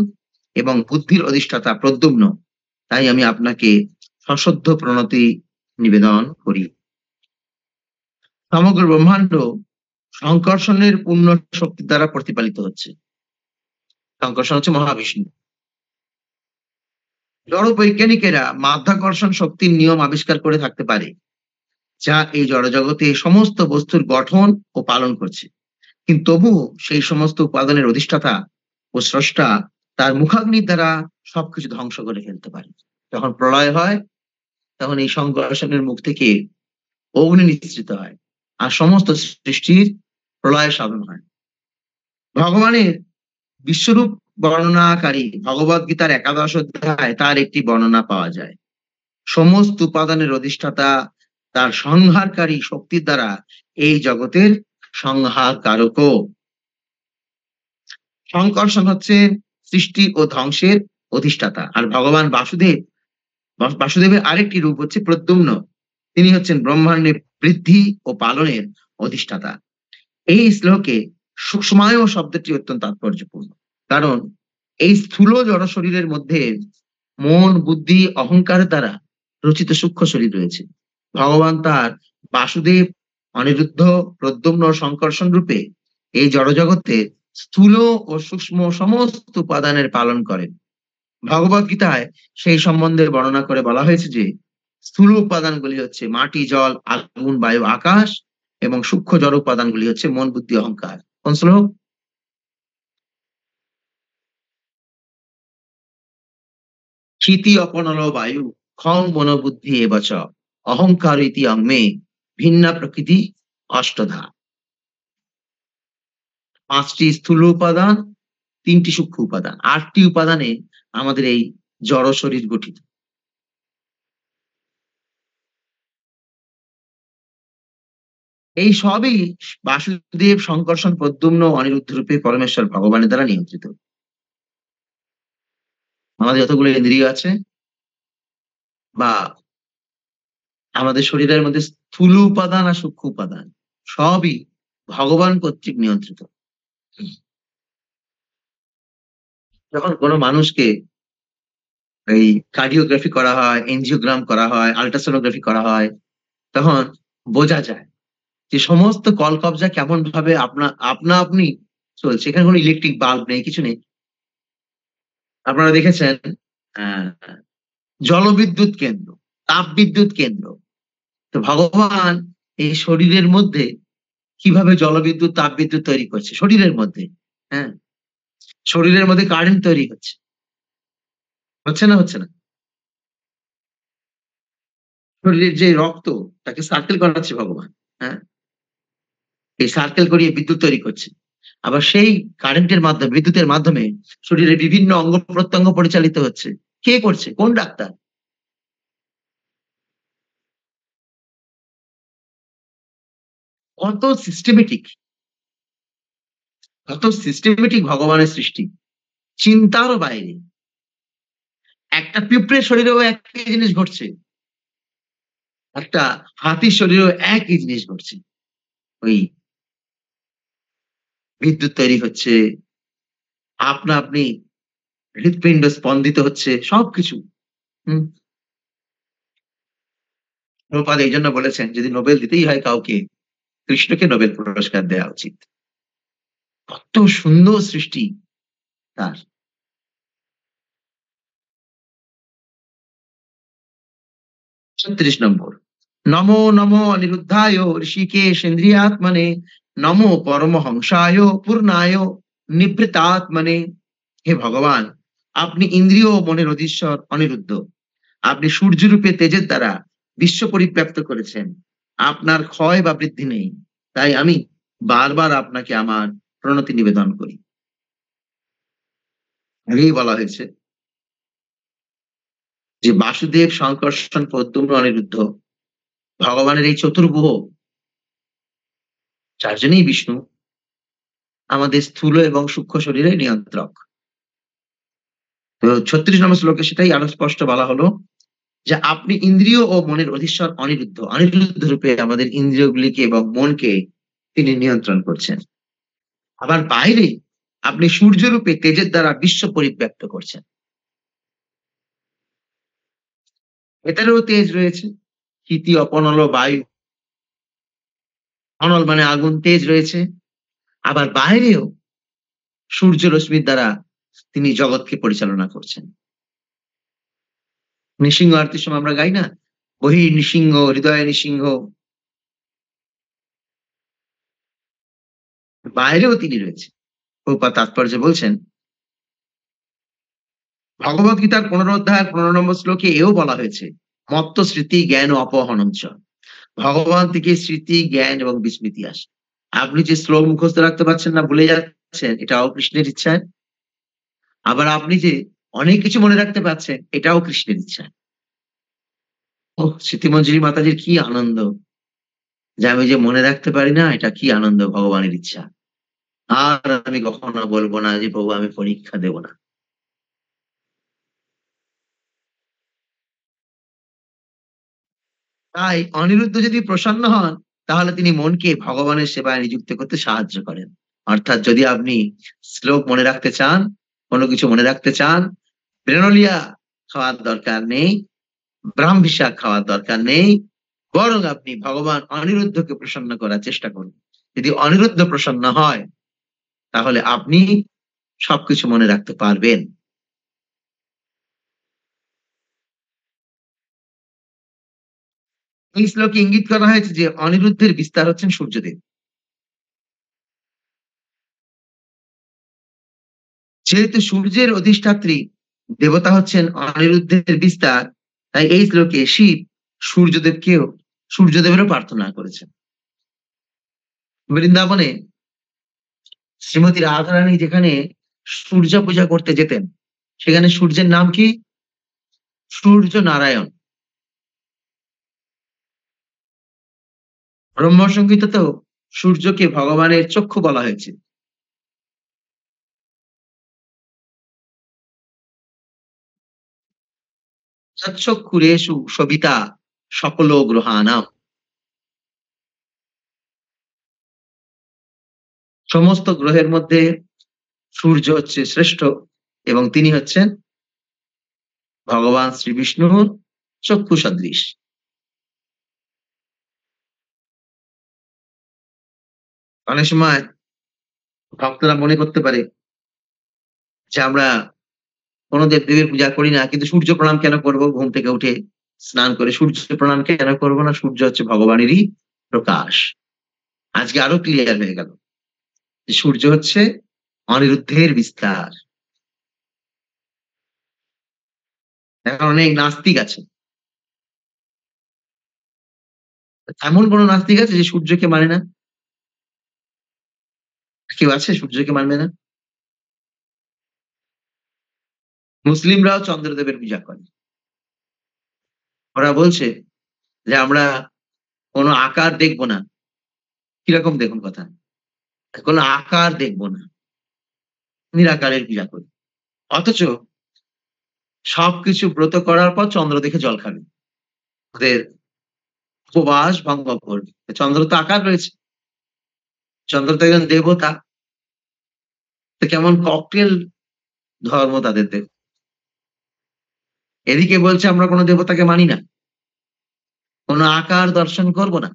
Speaker 2: এবং বুদ্ধির অধিষ্ঠাতা প্রদ্যুম্ন তাই আমি আপনাকে সশুদ্ধ প্রণতি নিবেদন করি সমগ্র ব্রহ্মাণ্ড সংকর্ষণের পূর্ণ শক্তি দ্বারা প্রতিপালিত হচ্ছে সংকর্ষণ হচ্ছে মহাবিষ্ণু জড় বৈজ্ঞানিকেরা মাধ্যাকর্ষণ শক্তির নিয়ম আবিষ্কার করে থাকতে পারে যা এই জড়জগতে সমস্ত বস্তুর গঠন ও পালন করছে কিন্তু তবুও সেই সমস্ত উপাদানের অধিষ্ঠাতা ও স্রষ্টা তার মুখাগ্নির দ্বারা সবকিছু ধ্বংস করে ফেলতে পারে যখন প্রলয় হয় তখন এই সংঘর্ষণের মুখ থেকে অগ্নি নিশ্চিত হয় আর সমস্ত সৃষ্টির প্রলয় সাধন হয় ভগবানের বিশ্বরূপ বর্ণনাকারী ভগবত গীতার একাদশ অধ্যায় তার একটি বর্ণনা পাওয়া যায় সমস্ত উপাদানের অধিষ্ঠাতা তার সংহারকারী শক্তির দ্বারা এই জগতের কারক সংকর্ষণ হচ্ছে সৃষ্টি ও ধ্বংসের অধিষ্ঠাতা আর ভগবান বাসুদেব বাসুদেবের আরেকটি রূপ হচ্ছে প্রদ্যুম্ন তিনি হচ্ছেন ব্রহ্মাণ্ডের বৃদ্ধি ও পালনের অধিষ্ঠাতা এই শ্লোকে সুক্ষ্মায় শব্দটি অত্যন্ত তাৎপর্যপূর্ণ কারণ এই স্থূল জড় শরীরের মধ্যে মন বুদ্ধি অহংকার দ্বারা রচিত সূক্ষ্ম শরীর রয়েছে ভগবান তার বাসুদেব অনিরুদ্ধ প্রদ্যুম্ন সংকর্ষণ রূপে এই জড়জগতে স্থূল ও সূক্ষ্ম সমস্ত উপাদানের পালন করেন ভগবত গীতায় সেই সম্বন্ধে বর্ণনা করে বলা হয়েছে যে স্থূল উপাদানগুলি হচ্ছে মাটি জল আগুন বায়ু আকাশ এবং সূক্ষ্ম জড় উপাদানগুলি হচ্ছে মন বুদ্ধি অহংকার কোন শ্লোক ক্ষিতি অপনল বায়ু খং মনোবুদ্ধি এবচ অহংকার ইতি অঙ্গে ভিন্ন প্রকৃতি অষ্টধা পাঁচটি স্থূল উপাদান তিনটি সূক্ষ্ম উপাদান আটটি উপাদানে আমাদের এই জড় শরীর গঠিত এই সবই বাসুদেব সংকর্ষণ প্রদ্যুম্ন অনিরুদ্ধ রূপে পরমেশ্বর ভগবানের দ্বারা নিয়ন্ত্রিত আমাদের যতগুলো ইন্দ্রিয় আছে বা আমাদের শরীরের মধ্যে স্থূল উপাদান আর সূক্ষ্ম উপাদান সবই ভগবান কর্তৃক নিয়ন্ত্রিত যখন কোনো মানুষকে এই কার্ডিওগ্রাফি করা হয় এনজিওগ্রাম করা হয় আলট্রাসোনোগ্রাফি করা হয় তখন বোঝা যায় যে সমস্ত কবজা কেমন ভাবে আপনা আপনা আপনি চলছে এখানে কোনো ইলেকট্রিক বাল্ব নেই কিছু নেই আপনারা দেখেছেন আহ জলবিদ্যুৎ কেন্দ্র তাপবিদ্যুৎ কেন্দ্র তো ভগবান এই শরীরের মধ্যে কিভাবে জলবিদ্যুৎ তাপবিদ্যুৎ তৈরি করছে শরীরের মধ্যে হ্যাঁ শরীরের মধ্যে কারেন্ট তৈরি হচ্ছে হচ্ছে না হচ্ছে না শরীরের যে রক্ত তাকে সার্কেল করাচ্ছে ভগবান হ্যাঁ এই সার্কেল করিয়ে বিদ্যুৎ তৈরি করছে আবার সেই কারেন্টের মাধ্যমে বিদ্যুতের মাধ্যমে শরীরের বিভিন্ন অঙ্গ প্রত্যঙ্গ পরিচালিত হচ্ছে কে করছে কোন ডাক্তার কত সিস্টেমেটিক কত সিস্টেমেটিক ভগবানের সৃষ্টি চিন্তারও বাইরে একটা পিঁপড়ের শরীরেও একই জিনিস ঘটছে একটা হাতির শরীরেও একই জিনিস ঘটছে ওই বিদ্যুৎ তৈরি হচ্ছে আপনা আপনি হৃৎপিণ্ড স্পন্দিত হচ্ছে সবকিছু হম রূপাদ এই জন্য বলেছেন যদি নোবেল দিতেই হয় কাউকে কৃষ্ণকে নোবেল পুরস্কার দেওয়া উচিত কত সুন্দর সৃষ্টি
Speaker 1: তার ছত্রিশ নম্বর
Speaker 2: নমো নমো অনিরুদ্ধায় ঋষিকেশ ইন্দ্রিয়াত্মনে নমো পরমহংসায় পূর্ণায় নিবৃতাত্মনে হে ভগবান আপনি ইন্দ্রিয় মনের অধীশ্বর অনিরুদ্ধ আপনি সূর্যরূপে তেজের দ্বারা বিশ্ব পরিব্যাপ্ত করেছেন আপনার ক্ষয় বা বৃদ্ধি নেই তাই আমি বারবার আপনাকে আমার প্রণতি নিবেদন করি আগেই বলা হয়েছে যে বাসুদেব সংকর্ষণ প্রদ্যুম্ন অনিরুদ্ধ ভগবানের এই চতুর্গুহ চারজনেই বিষ্ণু আমাদের স্থূল এবং সূক্ষ্ম শরীরে নিয়ন্ত্রক তো ছত্রিশ নম্বর শ্লোকে সেটাই আরো স্পষ্ট বলা হলো যে আপনি ইন্দ্রিয় ও মনের অধীশ্বর অনিরুদ্ধ অনিরুদ্ধ রূপে আমাদের ইন্দ্রিয়গুলিকে এবং মনকে তিনি নিয়ন্ত্রণ করছেন আবার বাইরে আপনি সূর্য রূপে তেজের দ্বারা বিশ্ব পরিব্যক্ত করছেন এটারও তেজ রয়েছে কীতি অপনল বায়ু অনল মানে আগুন তেজ রয়েছে আবার বাইরেও সূর্য রশ্মির দ্বারা তিনি জগৎকে পরিচালনা করছেন নৃসিংহ আরতির সময় আমরা গাই না বহি নৃসিংহ হৃদয় নৃসিংহ বাইরেও তিনি রয়েছে প্রভুপা তাৎপর্য বলছেন ভগবত গীতার পনেরো অধ্যায় পনেরো নম্বর শ্লোকে এও বলা হয়েছে মত্ত স্মৃতি জ্ঞান ও অপহনঞ্চ ভগবান থেকে স্মৃতি জ্ঞান এবং বিস্মৃতি আসে আপনি যে শ্লোক মুখস্থ রাখতে পারছেন না ভুলে যাচ্ছেন এটাও কৃষ্ণের ইচ্ছায় আবার আপনি যে অনেক কিছু মনে রাখতে পারছে এটাও কৃষ্ণের ইচ্ছা ও স্মৃতিমঞ্জুরি মাতাজির কি আনন্দ যে আমি যে মনে রাখতে পারি না এটা কি আনন্দ ভগবানের ইচ্ছা আর আমি কখনো বলবো না যে প্রভু আমি পরীক্ষা দেব না তাই অনিরুদ্ধ যদি প্রসন্ন হন তাহলে তিনি মনকে ভগবানের সেবায় নিযুক্ত করতে সাহায্য করেন অর্থাৎ যদি আপনি শ্লোক মনে রাখতে চান কোনো কিছু মনে রাখতে চান ব্রেনোলিয়া খাওয়ার দরকার নেই ব্রাহ্মিসা খাওয়ার দরকার নেই বরং আপনি ভগবান অনিরুদ্ধকে প্রসন্ন করার চেষ্টা করুন যদি অনিরুদ্ধ প্রসন্ন হয় তাহলে আপনি সবকিছু মনে রাখতে পারবেন এই শ্লোকে ইঙ্গিত করা হয়েছে যে অনিরুদ্ধের বিস্তার হচ্ছেন সূর্যদেব যেহেতু সূর্যের অধিষ্ঠাত্রী দেবতা হচ্ছেন অনিরুদ্ধের বিস্তার তাই এই শ্লোকে শিব সূর্যদেবকেও সূর্যদেবেরও প্রার্থনা করেছেন বৃন্দাবনে শ্রীমতী রাধারানী যেখানে সূর্য পূজা করতে যেতেন সেখানে সূর্যের নাম কি সূর্য নারায়ণ তো
Speaker 1: সূর্যকে ভগবানের চক্ষু বলা হয়েছে চক্ষুরেশু
Speaker 2: সবিতা সকল গ্রহানাম সমস্ত গ্রহের মধ্যে সূর্য হচ্ছে শ্রেষ্ঠ এবং তিনি হচ্ছেন ভগবান শ্রী বিষ্ণুর
Speaker 1: চক্ষু সদৃশ
Speaker 2: অনেক সময় ভক্তরা মনে করতে পারে যে আমরা কোনো দেব দেবীর পূজা করি না কিন্তু সূর্য প্রণাম কেন করব ঘুম থেকে উঠে স্নান করে সূর্য প্রণাম কেন করব না সূর্য হচ্ছে ভগবানেরই প্রকাশ আজকে আরো ক্লিয়ার হয়ে গেল সূর্য হচ্ছে অনিরুদ্ধের বিস্তার এখন অনেক নাস্তিক আছে এমন কোন নাস্তিক আছে যে সূর্যকে মানে না কেউ আছে সূর্যকে মানবে না মুসলিমরাও চন্দ্রদেবের পূজা করে ওরা বলছে যে আমরা কোনো আকার দেখব না কিরকম দেখুন কথা কোনো আকার দেখব না নিরাকারের পূজা করি অথচ সবকিছু ব্রত করার পর চন্দ্র দেখে জল খাবে ওদের উপবাস ভঙ্গ করবে চন্দ্র তো আকার রয়েছে চন্দ্র তো একজন দেবতা কেমন ককটেল ধর্ম তাদের দেব এদিকে বলছে আমরা কোনো দেবতাকে মানি না কোনো আকার দর্শন করব না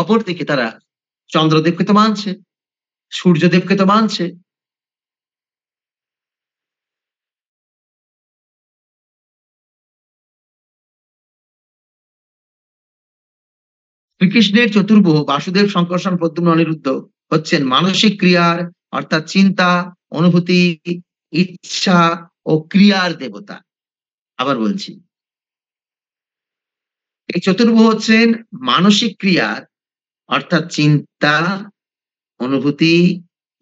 Speaker 2: অপরদিকে তারা চন্দ্রদেবকে তো মানছে সূর্যদেবকে তো মানছে শ্রীকৃষ্ণের চতুর্ভু বাসুদেব সংকর্ষণ প্রদ্যুম্ন অনিরুদ্ধ হচ্ছেন মানসিক ক্রিয়ার অর্থাৎ চিন্তা অনুভূতি ইচ্ছা ও ক্রিয়ার দেবতা আবার বলছি এই চতুর্ভ হচ্ছেন মানসিক ক্রিয়ার অর্থাৎ চিন্তা অনুভূতি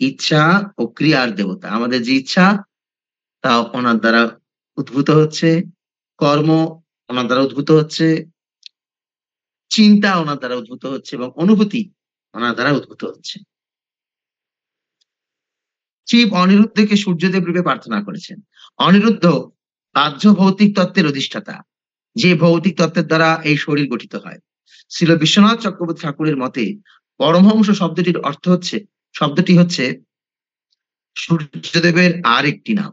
Speaker 2: ইচ্ছা ও ক্রিয়ার দেবতা আমাদের যে ইচ্ছা তা ওনার দ্বারা উদ্ভূত হচ্ছে কর্ম ওনার দ্বারা উদ্ভূত হচ্ছে চিন্তা ওনার দ্বারা উদ্ভূত হচ্ছে এবং অনুভূতি ওনার দ্বারা উদ্ভূত হচ্ছে শিব অনিরুদ্ধকে সূর্যদেব রূপে প্রার্থনা করেছেন অনিরুদ্ধ বাহ্য ভৌতিক তত্ত্বের অধিষ্ঠাতা যে ভৌতিক তত্ত্বের দ্বারা এই শরীর গঠিত হয় ছিল বিশ্বনাথ চক্রবর্তী ঠাকুরের মতে পরমহংস শব্দটির অর্থ হচ্ছে শব্দটি হচ্ছে সূর্যদেবের আর একটি নাম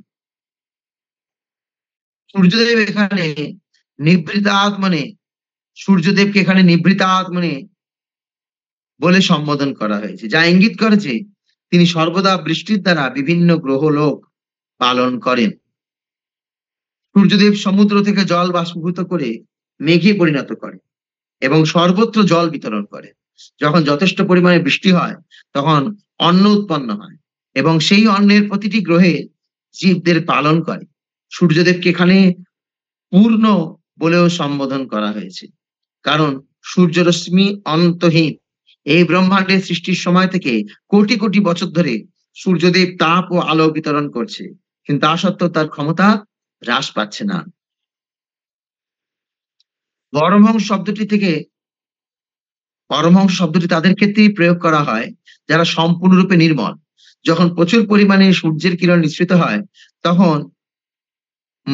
Speaker 2: সূর্যদেব এখানে নিবৃতাত মানে সূর্যদেবকে এখানে নিবৃতাত মানে বলে সম্বোধন করা হয়েছে যা ইঙ্গিত করে যে তিনি সর্বদা বৃষ্টির দ্বারা বিভিন্ন গ্রহ লোক পালন করেন সূর্যদেব সমুদ্র থেকে জল বাষ্পভূত করে মেঘে পরিণত করে এবং সর্বত্র জল বিতরণ করে যখন যথেষ্ট পরিমাণে বৃষ্টি হয় তখন অন্ন উৎপন্ন হয় এবং সেই অন্নের প্রতিটি গ্রহে জীবদের পালন করে সূর্যদেবকে এখানে পূর্ণ বলেও সম্বোধন করা হয়েছে কারণ সূর্যরশ্মি অন্তহীন এই ব্রহ্মাণ্ডের সৃষ্টির সময় থেকে কোটি কোটি বছর ধরে সূর্যদেব তাপ ও আলো বিতরণ করছে কিন্তু তা সত্ত্বেও তার ক্ষমতা হ্রাস পাচ্ছে না পরমহংস শব্দটি থেকে পরমহংস শব্দটি তাদের ক্ষেত্রেই প্রয়োগ করা হয় যারা সম্পূর্ণরূপে নির্মল যখন প্রচুর পরিমাণে সূর্যের কিরণ নিঃসৃত হয় তখন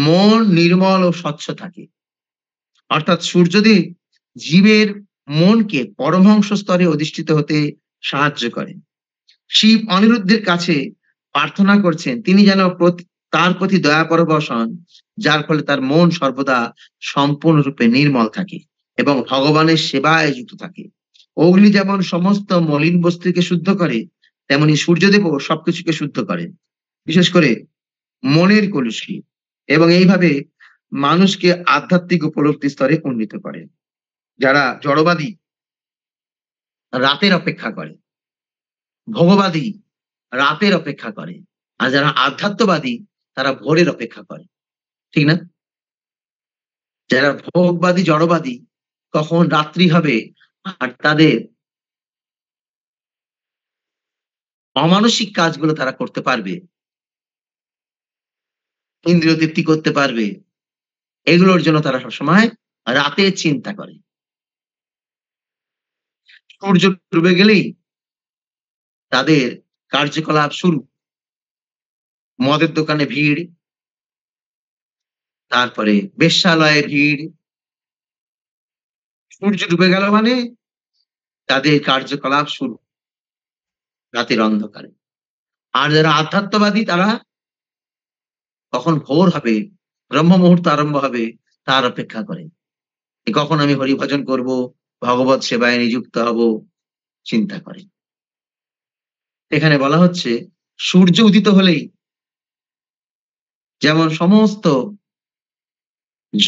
Speaker 2: মন নির্মল ও স্বচ্ছ থাকে অর্থাৎ সূর্যদেব জীবের মনকে পরমহংস স্তরে অধিষ্ঠিত হতে সাহায্য করেন শিব অনিরুদ্ধের কাছে প্রার্থনা করছেন তিনি যেন তার প্রতি দয়া বসন যার ফলে তার মন সর্বদা সম্পূর্ণরূপে নির্মল থাকে এবং ভগবানের সেবায় যুক্ত থাকে অগ্নি যেমন সমস্ত মলিন বস্তুকে শুদ্ধ করে তেমনি সূর্যদেবও সবকিছুকে শুদ্ধ করে বিশেষ করে মনের কলুষি এবং এইভাবে মানুষকে আধ্যাত্মিক উপলব্ধি স্তরে উন্নীত করে যারা জড়বাদী রাতের অপেক্ষা করে ভোগবাদী রাতের অপেক্ষা করে আর যারা আধ্যাত্মবাদী তারা ভোরের অপেক্ষা করে ঠিক না যারা ভোগবাদী জড়বাদী কখন রাত্রি হবে আর তাদের অমানসিক কাজগুলো তারা করতে পারবে ইন্দ্রিয় তৃপ্তি করতে পারবে এগুলোর জন্য তারা সবসময় রাতে চিন্তা করে সূর্য ডুবে গেলেই তাদের কার্যকলাপ শুরু মদের দোকানে ভিড় তারপরে বেশ্যালয়ে ভিড় সূর্য ডুবে গেল মানে তাদের কার্যকলাপ শুরু রাতের অন্ধকারে আর যারা আধ্যাত্মবাদী তারা কখন ভোর হবে ব্রহ্ম মুহূর্ত আরম্ভ হবে তার অপেক্ষা করে কখন আমি হরিভজন করব ভগবত সেবায় নিযুক্ত হব চিন্তা করে এখানে বলা হচ্ছে সূর্য উদিত হলেই যেমন সমস্ত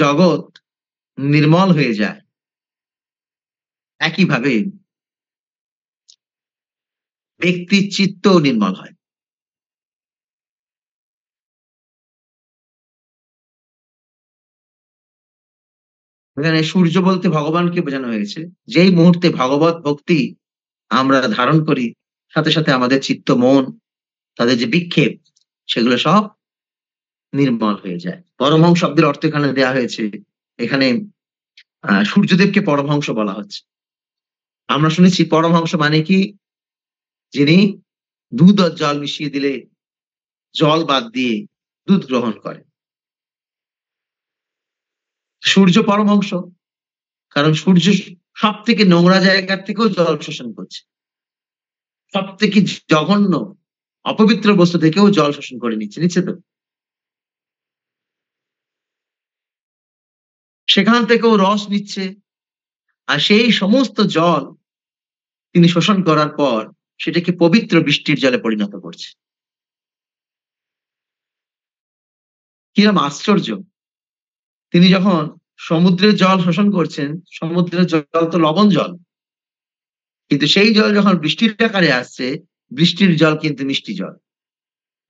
Speaker 2: জগৎ নির্মল হয়ে যায় একইভাবে ব্যক্তির চিত্ত নির্মল হয় এখানে সূর্য বলতে ভগবানকে বোঝানো হয়েছে যেই মুহূর্তে ভগবত ভক্তি আমরা ধারণ করি সাথে সাথে আমাদের চিত্ত মন তাদের যে বিক্ষেপ সেগুলো সব নির্মল হয়ে যায় পরমহংস শব্দের অর্থ এখানে দেয়া হয়েছে এখানে সূর্যদেবকে পরমহংস বলা হচ্ছে আমরা শুনেছি পরমহংস মানে কি যিনি দুধ আর জল মিশিয়ে দিলে জল বাদ দিয়ে দুধ গ্রহণ করে সূর্য পরমহংস কারণ সূর্য সব থেকে নোংরা জায়গার থেকেও জল শোষণ করছে সব থেকে জঘন্য অপবিত্র বস্তু থেকেও জল শোষণ করে নিচ্ছে নিচ্ছে তো সেখান থেকেও রস নিচ্ছে আর সেই সমস্ত জল তিনি শোষণ করার পর সেটাকে পবিত্র বৃষ্টির জলে পরিণত করছে কিরম আশ্চর্য তিনি যখন সমুদ্রের জল শোষণ করছেন সমুদ্রের জল তো লবণ জল কিন্তু সেই জল যখন বৃষ্টির আকারে আসছে বৃষ্টির জল কিন্তু মিষ্টি জল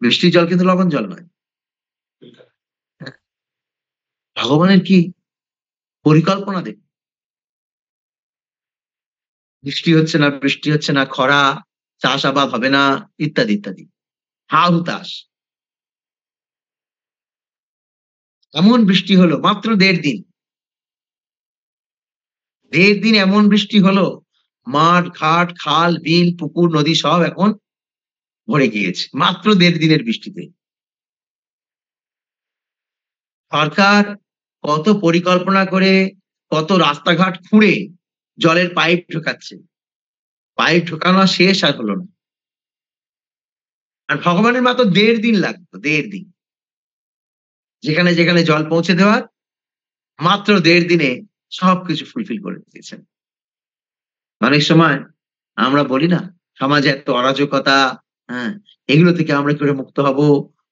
Speaker 2: বৃষ্টির জল কিন্তু লবণ জল নয় ভগবানের কি পরিকল্পনা দেখুন বৃষ্টি হচ্ছে না বৃষ্টি হচ্ছে না খরা চাষাবাদ হবে না ইত্যাদি ইত্যাদি হা হুতাশ এমন বৃষ্টি হলো মাত্র দেড় দিন দেড় দিন এমন বৃষ্টি হলো মাঠ ঘাট খাল বিল পুকুর নদী সব এখন ভরে গিয়েছে মাত্র দেড় দিনের বৃষ্টিতে সরকার কত পরিকল্পনা করে কত রাস্তাঘাট খুঁড়ে জলের পাইপ ঢোকাচ্ছে পাইপ ঢোকানো শেষ আর হলো না আর ভগবানের মাত্র দেড় দিন লাগতো দেড় দিন যেখানে যেখানে জল পৌঁছে দেওয়ার মাত্র দেড় দিনে সবকিছু ফুলফিল করে দিয়েছেন অনেক সময় আমরা বলি না সমাজে এত অরাজকতা হ্যাঁ এগুলো থেকে আমরা করে মুক্ত হব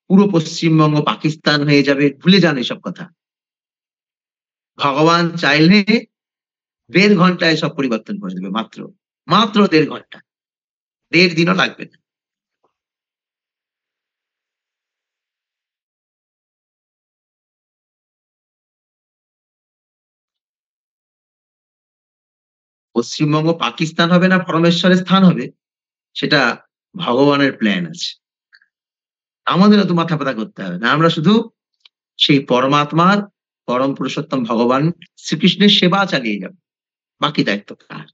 Speaker 2: পুরো পশ্চিমবঙ্গ পাকিস্তান হয়ে যাবে ভুলে যান এসব কথা ভগবান চাইলে দেড় ঘন্টায় সব পরিবর্তন করে দেবে মাত্র মাত্র দেড় ঘন্টা দেড় দিনও লাগবে না পশ্চিমবঙ্গ পাকিস্তান হবে না পরমেশ্বরের স্থান হবে সেটা ভগবানের প্ল্যান আছে আমাদের অত মাথা পাতা করতে হবে না আমরা শুধু সেই পরমাত্মার পরম পুরুষোত্তম ভগবান শ্রীকৃষ্ণের সেবা চালিয়ে যাবে বাকি দায়িত্ব কার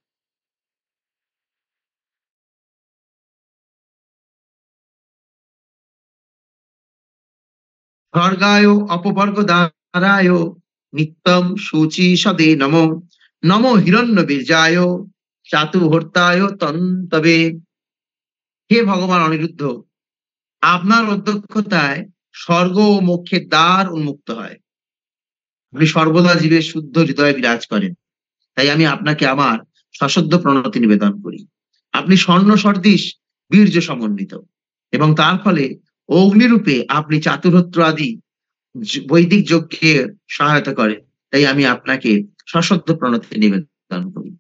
Speaker 2: স্বর্গায় অপবর্গ দ্বারায় নিত্যম সূচি সদে নম নম হিরণ্য বীর্যায় চাতুহর্তায় তন্তবে হে ভগবান অনিরুদ্ধ আপনার অধ্যক্ষতায় স্বর্গ ও মুখ্যের দ্বার উন্মুক্ত হয় উনি সর্বদা জীবের শুদ্ধ হৃদয়ে বিরাজ করেন তাই আমি আপনাকে আমার সশুদ্ধ প্রণতি নিবেদন করি আপনি স্বর্ণ সর্দিশ বীর্য সমন্বিত এবং তার ফলে অগ্নিরূপে আপনি চাতুরত্র আদি বৈদিক যজ্ঞে সহায়তা করে তাই আমি আপনাকে সশুদ্ধ প্রণতি নিবেদন করি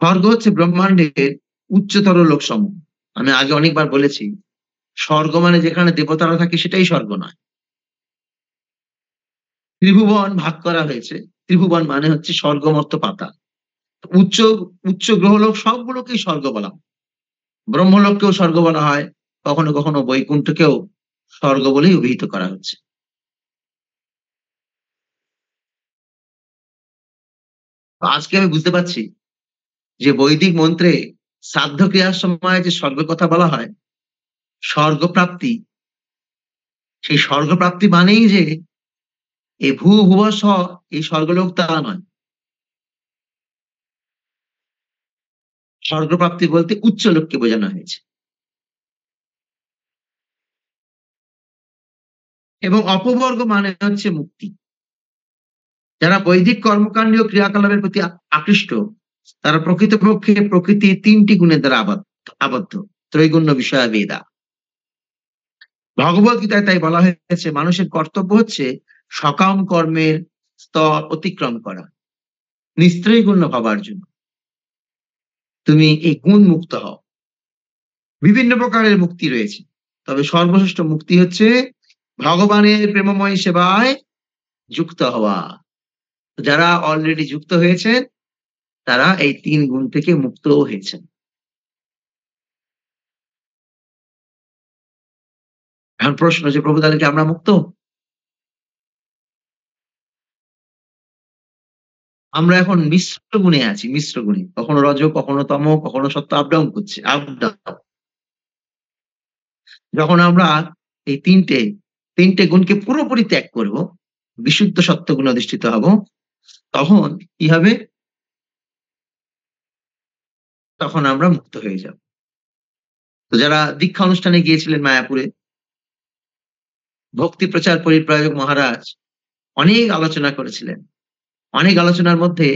Speaker 2: স্বর্গ হচ্ছে ব্রহ্মাণ্ডের উচ্চতর লোকসমূহ আমি আগে অনেকবার বলেছি স্বর্গ মানে যেখানে দেবতারা থাকে সেটাই স্বর্গ নয় ত্রিভুবন ভাগ করা হয়েছে ত্রিভুবন মানে হচ্ছে স্বর্গমর্ত পাতা উচ্চ উচ্চ গ্রহলোক সবগুলোকেই স্বর্গ বলা হয় ব্রহ্মলোককেও স্বর্গ বলা হয় কখনো কখনো বৈকুণ্ঠকেও স্বর্গ বলেই অভিহিত করা হচ্ছে আজকে আমি বুঝতে পারছি যে বৈদিক মন্ত্রে শ্রাদ্ধ ক্রিয়ার সময় যে স্বর্গের কথা বলা হয় স্বর্গপ্রাপ্তি সেই স্বর্গপ্রাপ্তি মানেই যে এই ভূ ভুব স এই স্বর্গলোক তা নয় স্বর্গপ্রাপ্তি বলতে উচ্চ লোককে বোঝানো হয়েছে এবং অপবর্গ মানে হচ্ছে মুক্তি যারা বৈদিক কর্মকাণ্ড ও ক্রিয়াকলাপের প্রতি আকৃষ্ট তারা প্রকৃতপক্ষে প্রকৃতি তিনটি গুণের দ্বারা আবদ্ধ আবদ্ধ ত্রৈগুণ্য বিষয় বেদা ভগবত গীতায় তাই বলা হয়েছে মানুষের কর্তব্য হচ্ছে সকাম কর্মের স্তর অতিক্রম করা নিশ্চয়ই গুণ হবার জন্য তুমি এই গুণ মুক্ত হও বিভিন্ন প্রকারের মুক্তি রয়েছে তবে সর্বশ্রেষ্ঠ মুক্তি হচ্ছে ভগবানের প্রেমময় সেবায় যুক্ত হওয়া যারা অলরেডি যুক্ত হয়েছেন তারা এই তিন গুণ থেকে মুক্ত হয়েছেন
Speaker 1: এখন প্রশ্ন যে প্রভু তাহলে কি আমরা মুক্ত
Speaker 2: আমরা এখন মিশ্র গুণে আছি মিশ্র গুণে কখনো রজ কখনো তম কখনো সত্য আপ ডাউন করছে আপ ডাউন যখন আমরা এই তিনটে তিনটে গুণকে পুরোপুরি ত্যাগ করব বিশুদ্ধ সত্য গুণ অধিষ্ঠিত হব তখন কি হবে তখন আমরা মুক্ত হয়ে যাব তো যারা দীক্ষা অনুষ্ঠানে গিয়েছিলেন মায়াপুরে ভক্তি প্রচার পরিপ্রায়ক মহারাজ অনেক আলোচনা করেছিলেন অনেক আলোচনার মধ্যে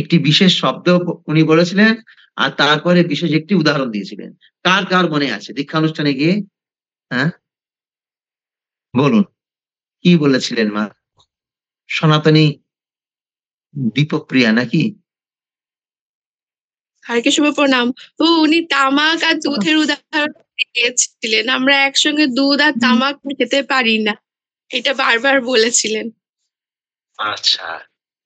Speaker 2: একটি বিশেষ শব্দ উনি বলেছিলেন আর তারপরে বিশেষ একটি উদাহরণ দিয়েছিলেন কার কার মনে আছে দীক্ষা অনুষ্ঠানে গিয়ে হ্যাঁ বলুন কি বলেছিলেন মা সনাতনী প্রিয়া নাকি
Speaker 1: আর শুভ প্রণাম ও উনি তামাক আর দুধের উদাহরণ দিয়েছিলেন আমরা একসঙ্গে দুধ আর তামাক খেতে পারি না এটা বারবার বলেছিলেন
Speaker 2: আচ্ছা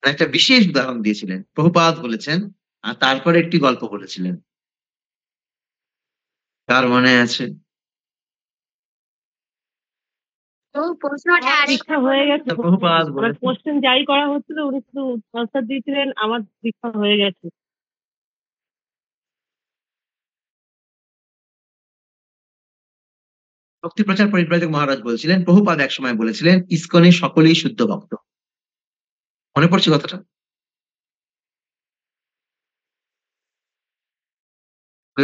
Speaker 2: একটা বিশেষ উদাহরণ দিয়েছিলেন প্রভুপাত বলেছেন আর তারপরে একটি গল্প বলেছিলেন কার মনে আছে
Speaker 1: আচ্ছা, উনি দিয়েছিলেন আমার হয়ে গেছে প্রচার
Speaker 2: পরিব্রাজক মহারাজ বলেছিলেন বহুপাদ এক সময় বলেছিলেন ইস্কনে সকলেই শুদ্ধ ভক্ত মনে পড়ছে কথাটা?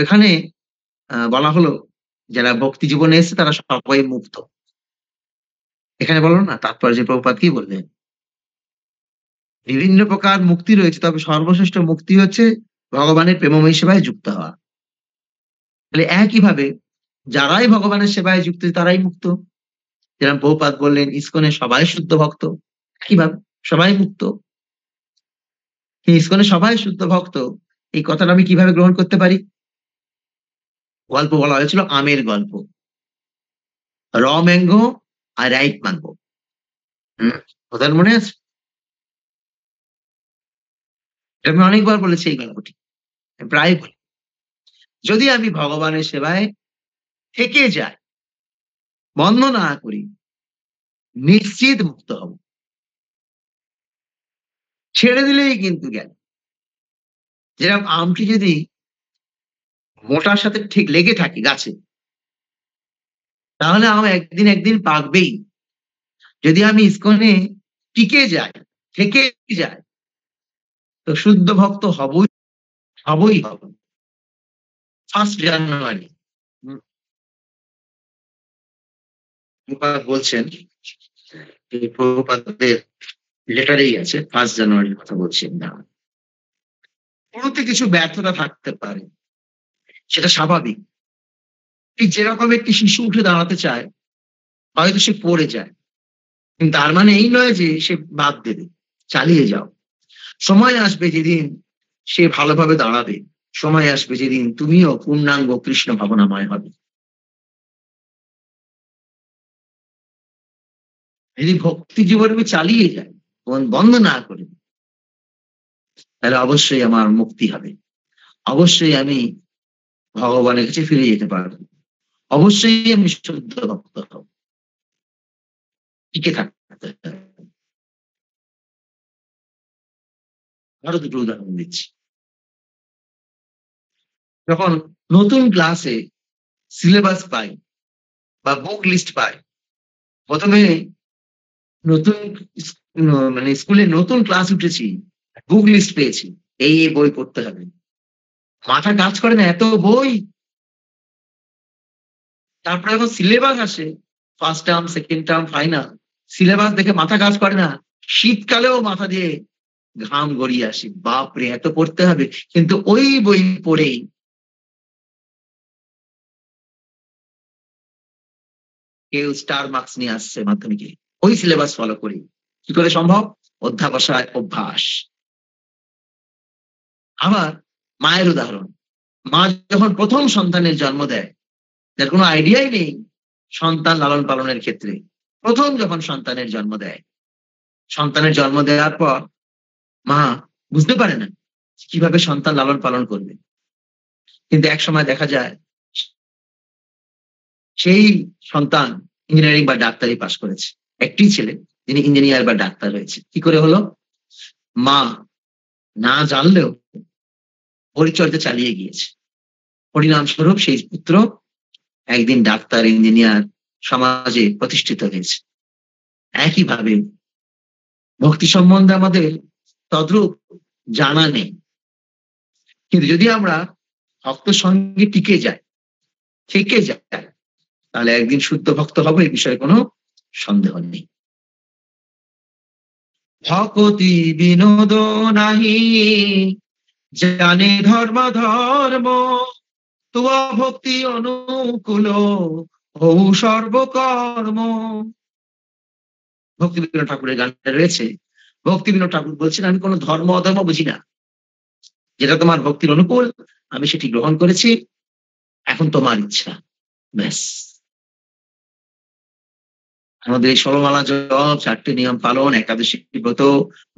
Speaker 2: এখানে বলা হলো যারা ভক্তি জীবনে এসেছে তারা সবাই মুক্ত। এখানে বলো না তাৎপর্যে প্রপাত কি বললেন? বিভিন্ন প্রকার মুক্তি রয়েছে তবে সর্বশ্রেষ্ঠ মুক্তি হচ্ছে ভগবানের প্রেমময় সেবায় যুক্ত হওয়া। তাহলে একইভাবে যারাই ভগবানের সেবায় যুক্ত তারাই মুক্ত। যেরকম বহুপাত বললেন ইস্কনে সবাই শুদ্ধ ভক্ত। একইভাবে। সবাই মুক্ত ইস্কনে সবাই শুদ্ধ ভক্ত এই কথাটা আমি কিভাবে গ্রহণ করতে পারি গল্প বলা হয়েছিল আমের গল্প র ম্যাঙ্গো আর রাইট ম্যাঙ্গো হম মনে আছে আমি অনেকবার বলেছি এই গল্পটি প্রায় বলি যদি আমি ভগবানের সেবায় থেকে যাই বন্ধ না করি নিশ্চিত মুক্ত হব ছেড়ে দিলেই কিন্তু গেল যেরকম আমটি যদি মোটার সাথে ঠিক লেগে থাকে গাছে তাহলে আম একদিন একদিন পাকবেই যদি আমি ইস্কনে টিকে যাই থেকে যাই তো শুদ্ধ ভক্ত হবই হবই হব
Speaker 1: ফার্স্ট জানুয়ারি
Speaker 2: বলছেন প্রভুপাতের লেটারেই আছে ফার্স্ট জানুয়ারির কথা বলছি না কোনোতে কিছু ব্যর্থতা থাকতে পারে সেটা স্বাভাবিক ঠিক যেরকম একটি শিশু উঠে দাঁড়াতে চায় হয়তো সে পড়ে যায় কিন্তু তার মানে এই নয় যে সে বাদ দেবে চালিয়ে যাও সময় আসবে যেদিন সে ভালোভাবে দাঁড়াবে সময় আসবে যেদিন তুমিও পূর্ণাঙ্গ কৃষ্ণ ভাবনাময় হবে
Speaker 1: যদি ভক্তি জীবনে চালিয়ে যায় বন্ধ
Speaker 2: না করি তাহলে অবশ্যই আমার মুক্তি হবে অবশ্যই আমি ভগবানের কাছে ফিরে যেতে পারবো অবশ্যই আমি শুদ্ধ ভক্ত
Speaker 1: হব টিকে থাকতে আরো দুটো উদাহরণ দিচ্ছি
Speaker 2: যখন নতুন ক্লাসে সিলেবাস পাই বা বুক লিস্ট পাই প্রথমে নতুন মানে স্কুলে নতুন ক্লাস উঠেছি বুক লিস্ট পেয়েছি এই এই বই পড়তে হবে মাথা কাজ করে না এত বই তারপরে যখন সিলেবাস আসে first term second term final syllabus দেখে মাথা কাজ করে না শীতকালেও মাথা দিয়ে ঘাম গড়িয়ে আসি বাপরে এত পড়তে হবে কিন্তু ওই বই পড়েই কেউ স্টার মার্কস নিয়ে আসছে মাধ্যমিকে ওই সিলেবাস ফলো করি কি করে সম্ভব অধ্যাবসায় অভ্যাস আবার মায়ের উদাহরণ মা যখন প্রথম সন্তানের জন্ম দেয় যার কোনো আইডিয়াই নেই সন্তান লালন পালনের ক্ষেত্রে প্রথম যখন সন্তানের জন্ম দেয় সন্তানের জন্ম দেওয়ার পর মা বুঝতে পারে না কিভাবে সন্তান লালন পালন করবে কিন্তু এক সময় দেখা যায় সেই সন্তান ইঞ্জিনিয়ারিং বা ডাক্তারি পাশ করেছে একটি ছেলে যিনি ইঞ্জিনিয়ার বা ডাক্তার রয়েছে কি করে হলো মা না জানলেও পরিচর্যা চালিয়ে গিয়েছে পরিণামস্বরূপ সেই পুত্র একদিন ডাক্তার ইঞ্জিনিয়ার সমাজে প্রতিষ্ঠিত হয়েছে একইভাবে ভক্তি সম্বন্ধে আমাদের তদ্রূপ জানা নেই কিন্তু যদি আমরা ভক্ত সঙ্গে টিকে যাই থেকে যাই তাহলে একদিন শুদ্ধ ভক্ত হবো এই বিষয়ে কোনো সন্দেহ নেই ভকতি বিনোদ নাহি জানে ধর্ম ধর্ম তুয়া ভক্তি অনুকূল ও সর্বকর্ম ভক্তি বিনোদ ঠাকুরের গানটা রয়েছে ভক্তি বিনোদ ঠাকুর বলছেন আমি কোনো ধর্ম অধর্ম বুঝি না যেটা তোমার ভক্তির অনুকূল আমি সেটি গ্রহণ করেছি এখন তোমার ইচ্ছা ব্যাস আমাদের এই সরমালা জপ চারটি নিয়ম পালন একাদশী ব্রত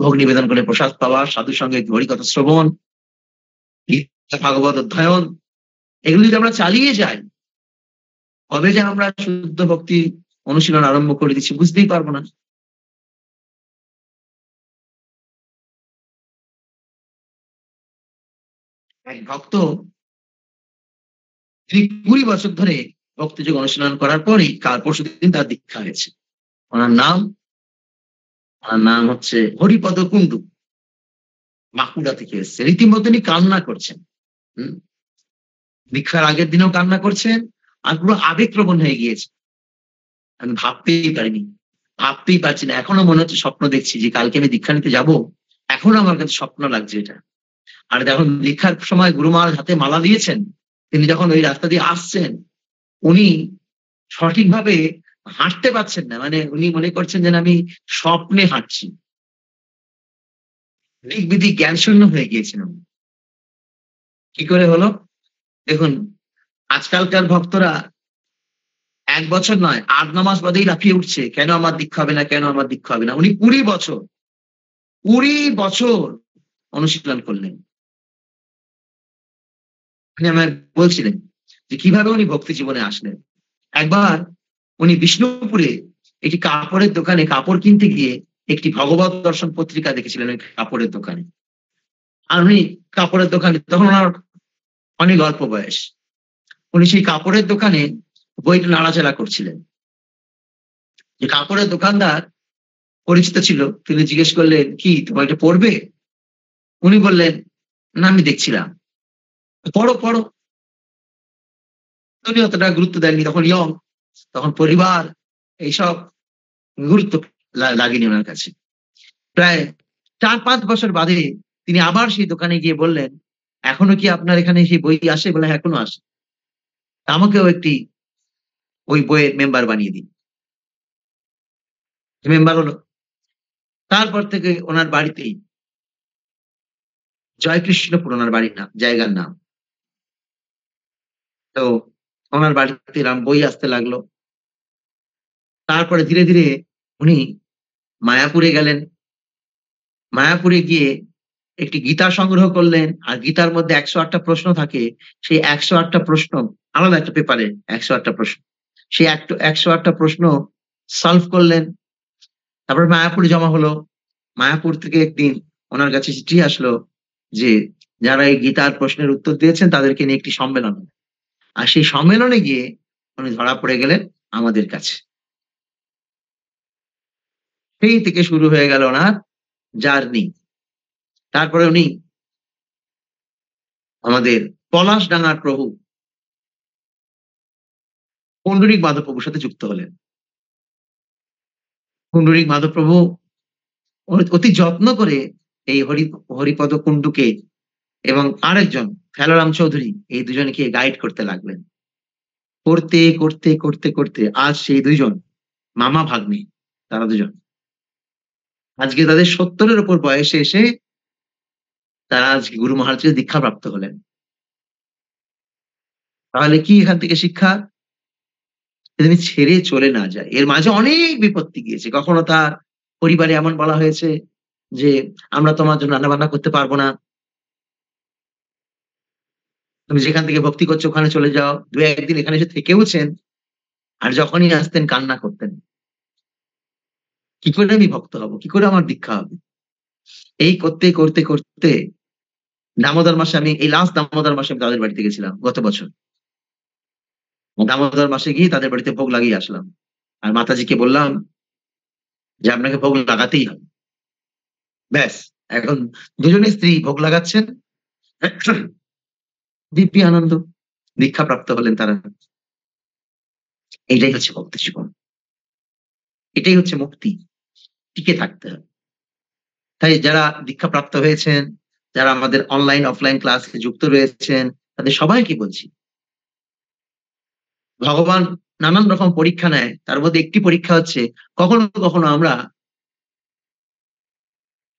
Speaker 2: ভোগ নিবেদন করে প্রসাদ পাওয়া সাধুর সঙ্গে হরিকথা শ্রবণ ভাগবত অধ্যয়ন এগুলি যদি আমরা চালিয়ে যাই কবে যে আমরা শুদ্ধ ভক্তি
Speaker 1: অনুশীলন আরম্ভ করে দিচ্ছি বুঝতেই পারবো না এক ভক্ত তিনি কুড়ি বছর ধরে ভক্তিযোগ অনুশীলন করার পরই কাল পরশু
Speaker 2: দিন তার দীক্ষা হয়েছে ওনার নাম ওনার নাম হচ্ছে হরিপদ কুণ্ডু বাঁকুড়া থেকে এসছে তিনি কান্না করছেন হম দীক্ষার আগের দিনেও কান্না করছেন আর পুরো আবেগপ্রবণ হয়ে গিয়েছে আমি ভাবতেই পারিনি ভাবতেই পারছি না এখনো মনে হচ্ছে স্বপ্ন দেখছি যে কালকে আমি দীক্ষা নিতে যাবো এখনো আমার কাছে স্বপ্ন লাগছে এটা আর যখন দীক্ষার সময় গুরুমার হাতে মালা দিয়েছেন তিনি যখন ওই রাস্তা দিয়ে আসছেন উনি সঠিকভাবে হাঁটতে পারছেন না মানে উনি মনে করছেন যেন আমি স্বপ্নে হাঁটছি
Speaker 1: দিকবিধি জ্ঞান শূন্য হয়ে গিয়েছেন কি করে হলো
Speaker 2: দেখুন আজকালকার ভক্তরা এক বছর নয় আট ন মাস বাদেই লাফিয়ে উঠছে কেন আমার দীক্ষা হবে না কেন আমার দীক্ষা হবে না উনি কুড়ি বছর কুড়ি বছর অনুশীলন করলেন উনি আমায় বলছিলেন যে কিভাবে উনি ভক্তি জীবনে আসলেন একবার উনি বিষ্ণুপুরে একটি কাপড়ের দোকানে কাপড় কিনতে গিয়ে একটি ভগবত দর্শন পত্রিকা দেখেছিলেন ওই কাপড়ের দোকানে আর উনি কাপড়ের দোকানে তখন ওনার অনেক অল্প বয়স উনি সেই কাপড়ের দোকানে বইটা নাড়াচাড়া করছিলেন যে কাপড়ের দোকানদার পরিচিত ছিল তিনি জিজ্ঞেস করলেন কি তোমার এটা পড়বে উনি বললেন না আমি দেখছিলাম পড়ো
Speaker 1: পড়ো উনি অতটা গুরুত্ব দেননি তখন ইয়ং তখন পরিবার
Speaker 2: এইসব গুরুত্ব লাগেনি ওনার কাছে প্রায় চার পাঁচ বছর বাদে তিনি আবার সেই দোকানে গিয়ে বললেন এখনো কি আপনার এখানে সেই বই আসে বলে হ্যাঁ, এখনো আসে আমাকেও একটি ওই বইয়ের মেম্বার বানিয়ে দিন মেম্বার হলো তারপর থেকে ওনার বাড়িতেই জয়কৃষ্ণপুর ওনার বাড়ির নাম জায়গার নাম তো ওনার বাড়িতে রাম বই আসতে লাগলো তারপরে ধীরে ধীরে উনি মায়াপুরে গেলেন মায়াপুরে গিয়ে একটি গীতা সংগ্রহ করলেন আর গীতার মধ্যে একশো আটটা প্রশ্ন থাকে সেই একশো আটটা প্রশ্ন আলাদা একটা পেপারে একশো আটটা প্রশ্ন সেই একশো আটটা প্রশ্ন সলভ করলেন তারপর মায়াপুরে জমা হলো মায়াপুর থেকে একদিন ওনার কাছে চিঠি আসলো যে যারা এই গীতার প্রশ্নের উত্তর দিয়েছেন তাদেরকে নিয়ে একটি সম্মেলন আর সেই সম্মেলনে গিয়ে উনি ধরা পড়ে গেলেন আমাদের কাছে সেই থেকে শুরু হয়ে গেল ওনার জার্নি তারপরে উনি আমাদের পলাশ ডাঙার প্রভু পুণ্ডরিক মাধব প্রভুর সাথে যুক্ত হলেন পুণ্ডরিক মাধব প্রভু অতি যত্ন করে এই হরি হরিপদ কুণ্ডুকে এবং আরেকজন ফেলোরাম চৌধুরী এই দুজনকে গাইড করতে লাগলেন করতে করতে করতে করতে আজ সেই দুজন মামা ভাগ্নে তারা দুজন আজকে তাদের সত্তরের উপর বয়সে এসে তারা আজকে গুরু মহারাজকে দীক্ষা প্রাপ্ত হলেন তাহলে কি এখান থেকে শিক্ষা তুমি ছেড়ে চলে না যায় এর মাঝে অনেক বিপত্তি গিয়েছে কখনো তার পরিবারে এমন বলা হয়েছে যে আমরা তোমার জন্য রান্না বান্না করতে পারবো না তুমি যেখান থেকে ভক্তি করছো ওখানে চলে যাও দু একদিন এখানে এসে থেকেওছেন আর যখনই আসতেন কান্না করতেন কি করে আমি ভক্ত হব কি করে আমার দীক্ষা হবে এই করতে করতে করতে দামোদর মাসে আমি এই লাস্ট দামোদর মাসে আমি তাদের বাড়িতে গেছিলাম গত বছর দামোদর মাসে গিয়ে তাদের বাড়িতে ভোগ লাগিয়ে আসলাম আর মাতাজিকে বললাম যে আপনাকে ভোগ লাগাতেই হবে ব্যাস এখন দুজনে স্ত্রী ভোগ লাগাচ্ছেন দিব্য আনন্দ দীক্ষা প্রাপ্ত হলেন তারা এটাই হচ্ছে ভক্ত জীবন এটাই হচ্ছে মুক্তি টিকে থাকতে হবে তাই যারা দীক্ষা প্রাপ্ত হয়েছেন যারা আমাদের অনলাইন অফলাইন ক্লাসে যুক্ত রয়েছেন তাদের সবাইকে বলছি ভগবান নানান রকম পরীক্ষা নেয় তার মধ্যে একটি পরীক্ষা হচ্ছে কখনো কখনো আমরা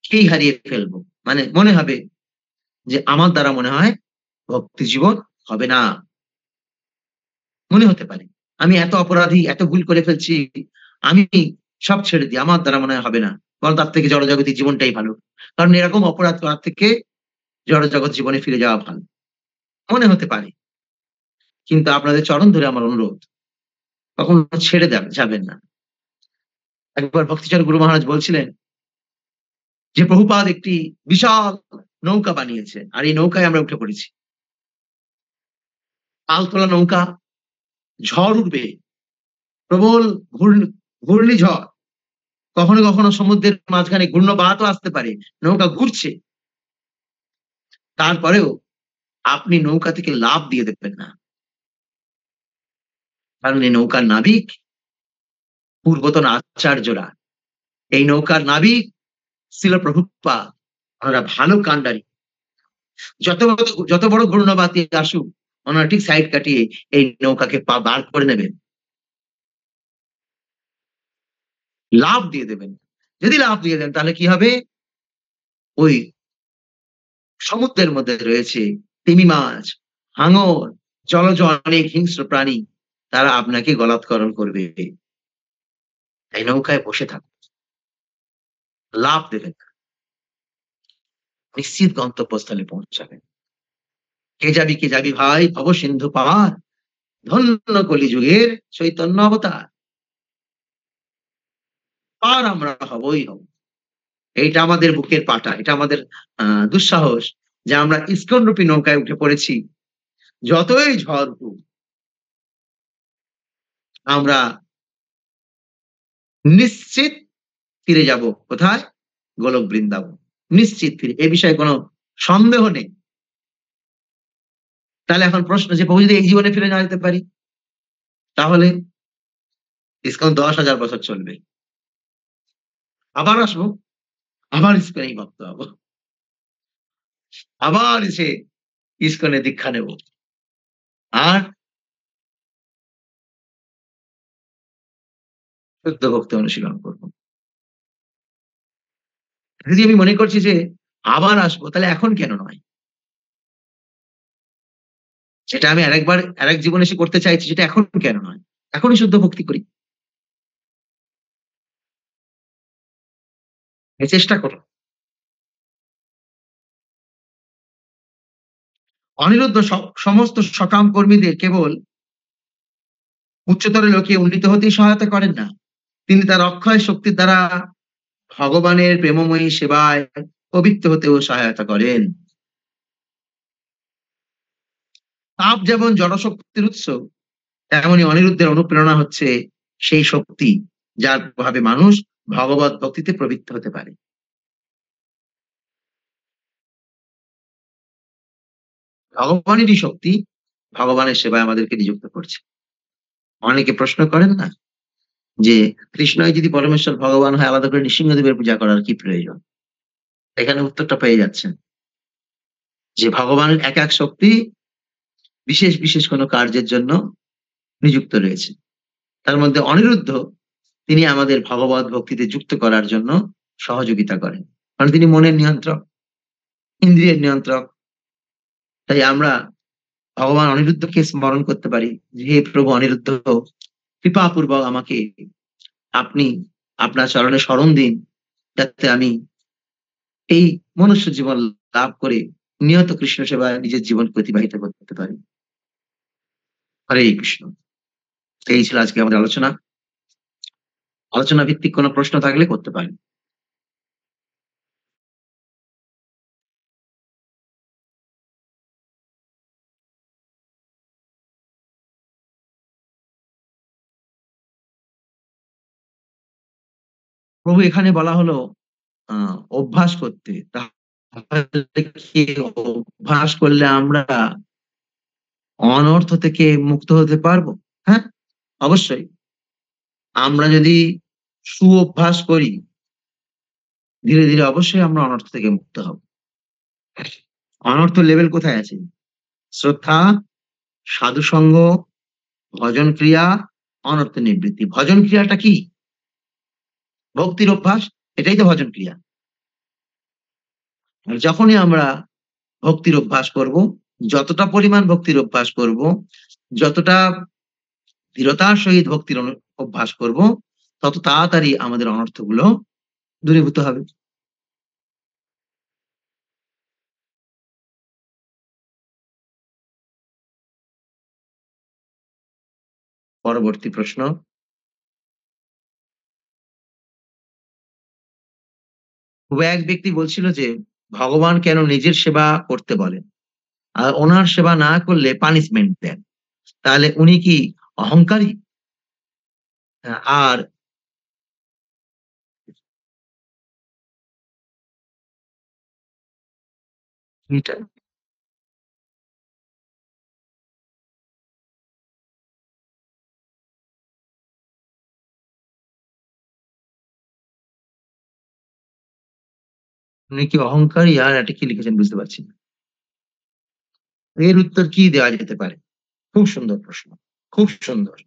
Speaker 2: কেই হারিয়ে ফেলবো মানে মনে হবে যে আমার দ্বারা মনে হয় ভক্তি জীবন হবে না মনে হতে পারে আমি এত অপরাধী এত ভুল করে ফেলছি আমি সব ছেড়ে দিই আমার দ্বারা মনে হবে না বরং তার থেকে জড়জাগতিক জীবনটাই ভালো কারণ এরকম অপরাধ করার থেকে জড়জগৎ জীবনে ফিরে যাওয়া ভালো মনে হতে পারে কিন্তু আপনাদের চরণ ধরে আমার অনুরোধ কখনো ছেড়ে যাবেন না একবার ভক্তিচার গুরু মহারাজ বলছিলেন যে প্রভুপাদ একটি বিশাল নৌকা বানিয়েছে আর এই নৌকায় আমরা উঠে পড়েছি পালতোলা নৌকা ঝড় উঠবে প্রবল ঘূর্ণিঝড় কখনো কখনো সমুদ্রের মাঝখানে ঘূর্ণবাতও আসতে পারে নৌকা ঘুরছে তারপরেও আপনি নৌকা থেকে লাভ দিয়ে দেবেন না কারণ এই নৌকার নাবিক পূর্বতন আচার্যরা এই নৌকার নাবিক ছিল প্রভুপা আমরা ভালো কাণ্ডারি যত বড় যত বড় ঘূর্ণবাতি আসুক ওনারা ঠিক সাইড কাটিয়ে এই নৌকাকে পা বার করে নেবেন লাভ দিয়ে দেবেন যদি লাভ দিয়ে দেন তাহলে কি হবে ওই সমুদ্রের মধ্যে রয়েছে তিমি মাছ হাঙর জলজ অনেক হিংস্র প্রাণী তারা আপনাকে গলাৎকরণ করবে এই নৌকায় বসে থাকুন লাভ দেবেন নিশ্চিত গন্তব্যস্থলে পৌঁছাবেন কে যাবি কে যাবি ভাই ভব সিন্ধু পার ধন্য কলিযুগের চৈতন্য অবতার পার আমরা হবই হব এইটা আমাদের বুকের পাটা এটা আমাদের দুঃসাহস যে আমরা ইস্কন রূপী নৌকায় উঠে পড়েছি যতই ঝড় হোক আমরা নিশ্চিত ফিরে যাব কোথায় গোলক বৃন্দাবন নিশ্চিত ফিরে এ বিষয়ে কোনো সন্দেহ নেই তাহলে এখন প্রশ্ন যে প্রভু যদি এই জীবনে ফিরে না যেতে পারি তাহলে ইস্কন দশ হাজার বছর চলবে আবার আসবো আবার ইস্কনেই ভক্ত হবো আবার এসে ইস্কনে দীক্ষা নেব
Speaker 1: আর শুদ্ধ ভক্তি অনুশীলন করব যদি আমি মনে
Speaker 2: করছি যে আবার আসবো তাহলে এখন কেন নয় সেটা আমি আরেকবার আরেক জীবনে এসে করতে চাইছি সেটা এখন কেন নয় এখনই শুদ্ধ ভক্তি করি
Speaker 1: চেষ্টা করো অনিরুদ্ধ সমস্ত
Speaker 2: সকাম কর্মীদের কেবল উচ্চতর লোকে উন্নীত হতেই সহায়তা করেন না তিনি তার অক্ষয় শক্তির দ্বারা ভগবানের প্রেমময়ী সেবায় পবিত্র হতেও সহায়তা করেন তাপ যেমন জনশক্তির উৎস তেমনি অনিরুদ্ধের অনুপ্রেরণা হচ্ছে সেই শক্তি যার প্রভাবে মানুষ ভগবত ভক্তিতে প্রবৃত্ত হতে পারে
Speaker 1: ভগবানেরই শক্তি
Speaker 2: ভগবানের সেবায় আমাদেরকে নিযুক্ত করছে অনেকে প্রশ্ন করেন না যে কৃষ্ণই যদি পরমেশ্বর ভগবান হয় আলাদা করে নৃসিংহদেবের পূজা করার কি প্রয়োজন এখানে উত্তরটা পেয়ে যাচ্ছেন যে ভগবানের এক এক শক্তি বিশেষ বিশেষ কোনো কার্যের জন্য নিযুক্ত রয়েছে তার মধ্যে অনিরুদ্ধ তিনি আমাদের ভগবত ভক্তিতে যুক্ত করার জন্য সহযোগিতা করেন কারণ তিনি মনের নিয়ন্ত্রক ইন্দ্রিয়ের নিয়ন্ত্রক তাই আমরা ভগবান অনিরুদ্ধকে স্মরণ করতে পারি হে প্রভু অনিরুদ্ধ কৃপাপূর্বক আমাকে আপনি আপনার চরণে স্মরণ দিন যাতে আমি এই মনুষ্য জীবন লাভ করে নিয়ত কৃষ্ণ সেবায় নিজের জীবন অতিবাহিত করতে পারি হরে কৃষ্ণ এই ছিল আজকে আমাদের আলোচনা আলোচনা ভিত্তিক কোনো প্রশ্ন থাকলে করতে পারেন প্রভু এখানে বলা হলো অভ্যাস করতে তাহলে অভ্যাস করলে আমরা অনর্থ থেকে মুক্ত হতে পারবো হ্যাঁ অবশ্যই আমরা যদি সু অভ্যাস করি ধীরে ধীরে অবশ্যই আমরা অনর্থ থেকে মুক্ত হব অনর্থ লেভেল কোথায় আছে শ্রদ্ধা সাধুসঙ্গ ভজন ক্রিয়া অনর্থ নিবৃত্তি ভজন ক্রিয়াটা কি ভক্তির অভ্যাস এটাই তো ভজন ক্রিয়া যখনই আমরা ভক্তির অভ্যাস করব যতটা পরিমাণ ভক্তির অভ্যাস করব যতটা দৃঢ়তার সহিত ভক্তির অভ্যাস করব তত তাড়াতাড়ি আমাদের অনর্থগুলো দূরীভূত হবে
Speaker 1: পরবর্তী প্রশ্ন এক ব্যক্তি বলছিল
Speaker 2: যে ভগবান কেন নিজের সেবা করতে বলেন আর ওনার সেবা না করলে পানিশমেন্ট দেন তাহলে উনি কি অহংকারী
Speaker 1: আর উনি
Speaker 2: কি অহংকারী আর এটা কি লিখেছেন বুঝতে পারছি না এর উত্তর কি দেওয়া যেতে পারে খুব সুন্দর প্রশ্ন খুব সুন্দর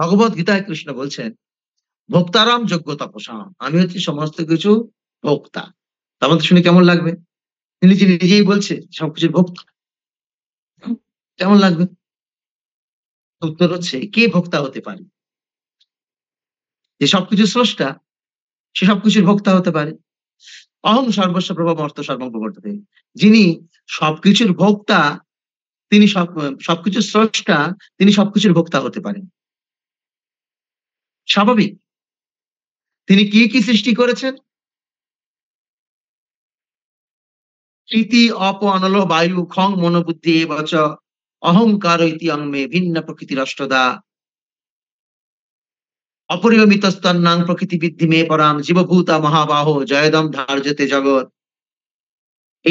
Speaker 2: ভগবত গীতায় কৃষ্ণ বলছেন ভোক্তারাম যোগ্য তপসাম আমি হচ্ছি সমস্ত কিছু ভোক্তা তোমাদের শুনে কেমন লাগবে নিজে নিজেই বলছে সবকিছু ভোক্তা কেমন লাগবে উত্তর হচ্ছে কে ভোক্তা হতে পারে যে সবকিছু স্রষ্টা সে সবকিছুর ভোক্তা হতে পারে অহং সর্বস্ব প্রভাব অর্থ সর্বপ্রবর্ততে যিনি সবকিছুর ভোক্তা তিনি সব সবকিছুর স্রষ্টা তিনি সবকিছুর ভোক্তা হতে পারেন স্বাভাবিক তিনি কি কি সৃষ্টি করেছেন কৃতি অপ অনল বায়ু খং মনোবুদ্ধি বচ অহংকার ইতি অঙ্গে ভিন্ন প্রকৃতি রাষ্ট্রদা অপরিমিত স্তন্নাং প্রকৃতি বৃদ্ধি মেয়ে পরাম জীবভূতা মহাবাহ জয়দম ধার্যতে জগৎ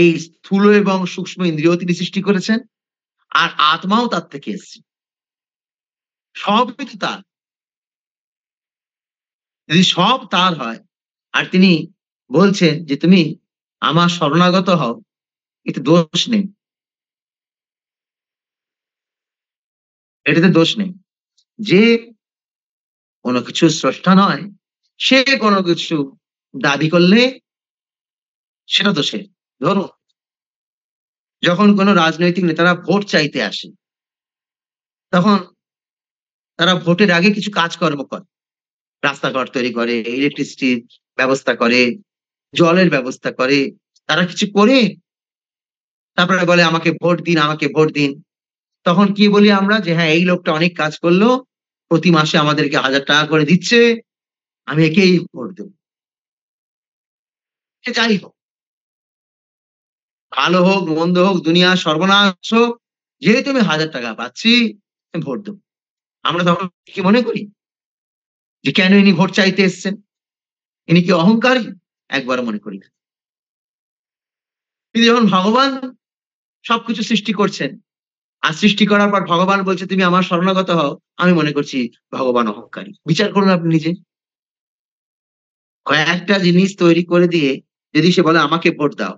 Speaker 2: এই স্থূল এবং সূক্ষ্ম ইন্দ্রিয় তিনি সৃষ্টি করেছেন আর আত্মাও তার থেকে এসছে সবই তো তার যদি সব তার হয় আর তিনি বলছেন যে তুমি আমার শরণাগত হও এতে দোষ নেই এটাতে দোষ নেই যে কোনো কিছু স্রষ্টা নয় সে কোনো কিছু দাবি করলে সেটা তো সে ধরো যখন কোনো রাজনৈতিক নেতারা ভোট চাইতে আসে তখন তারা ভোটের আগে কিছু কাজকর্ম করে রাস্তাঘাট তৈরি করে ইলেকট্রিসিটির ব্যবস্থা করে জলের ব্যবস্থা করে তারা কিছু করে তারপরে বলে আমাকে ভোট দিন আমাকে ভোট দিন তখন কি বলি আমরা যে হ্যাঁ এই লোকটা অনেক কাজ করলো প্রতি মাসে আমাদেরকে হাজার টাকা করে দিচ্ছে আমি একেই ভোট দেব যাই হোক ভালো হোক মন্দ হোক দুনিয়া সর্বনাশ হোক যেহেতু আমি হাজার টাকা পাচ্ছি আমি ভোট দেব আমরা তখন কি মনে করি যে কেন ইনি ভোট চাইতে এসছেন ইনি কি অহংকারী একবার মনে করি না তিনি যখন ভগবান সবকিছু সৃষ্টি করছেন আর সৃষ্টি করার পর ভগবান বলছে তুমি আমার শরণাগত হও আমি মনে করছি ভগবান অহংকারী বিচার করুন আপনি নিজে কয়েকটা জিনিস তৈরি করে দিয়ে যদি সে বলে আমাকে ভোট দাও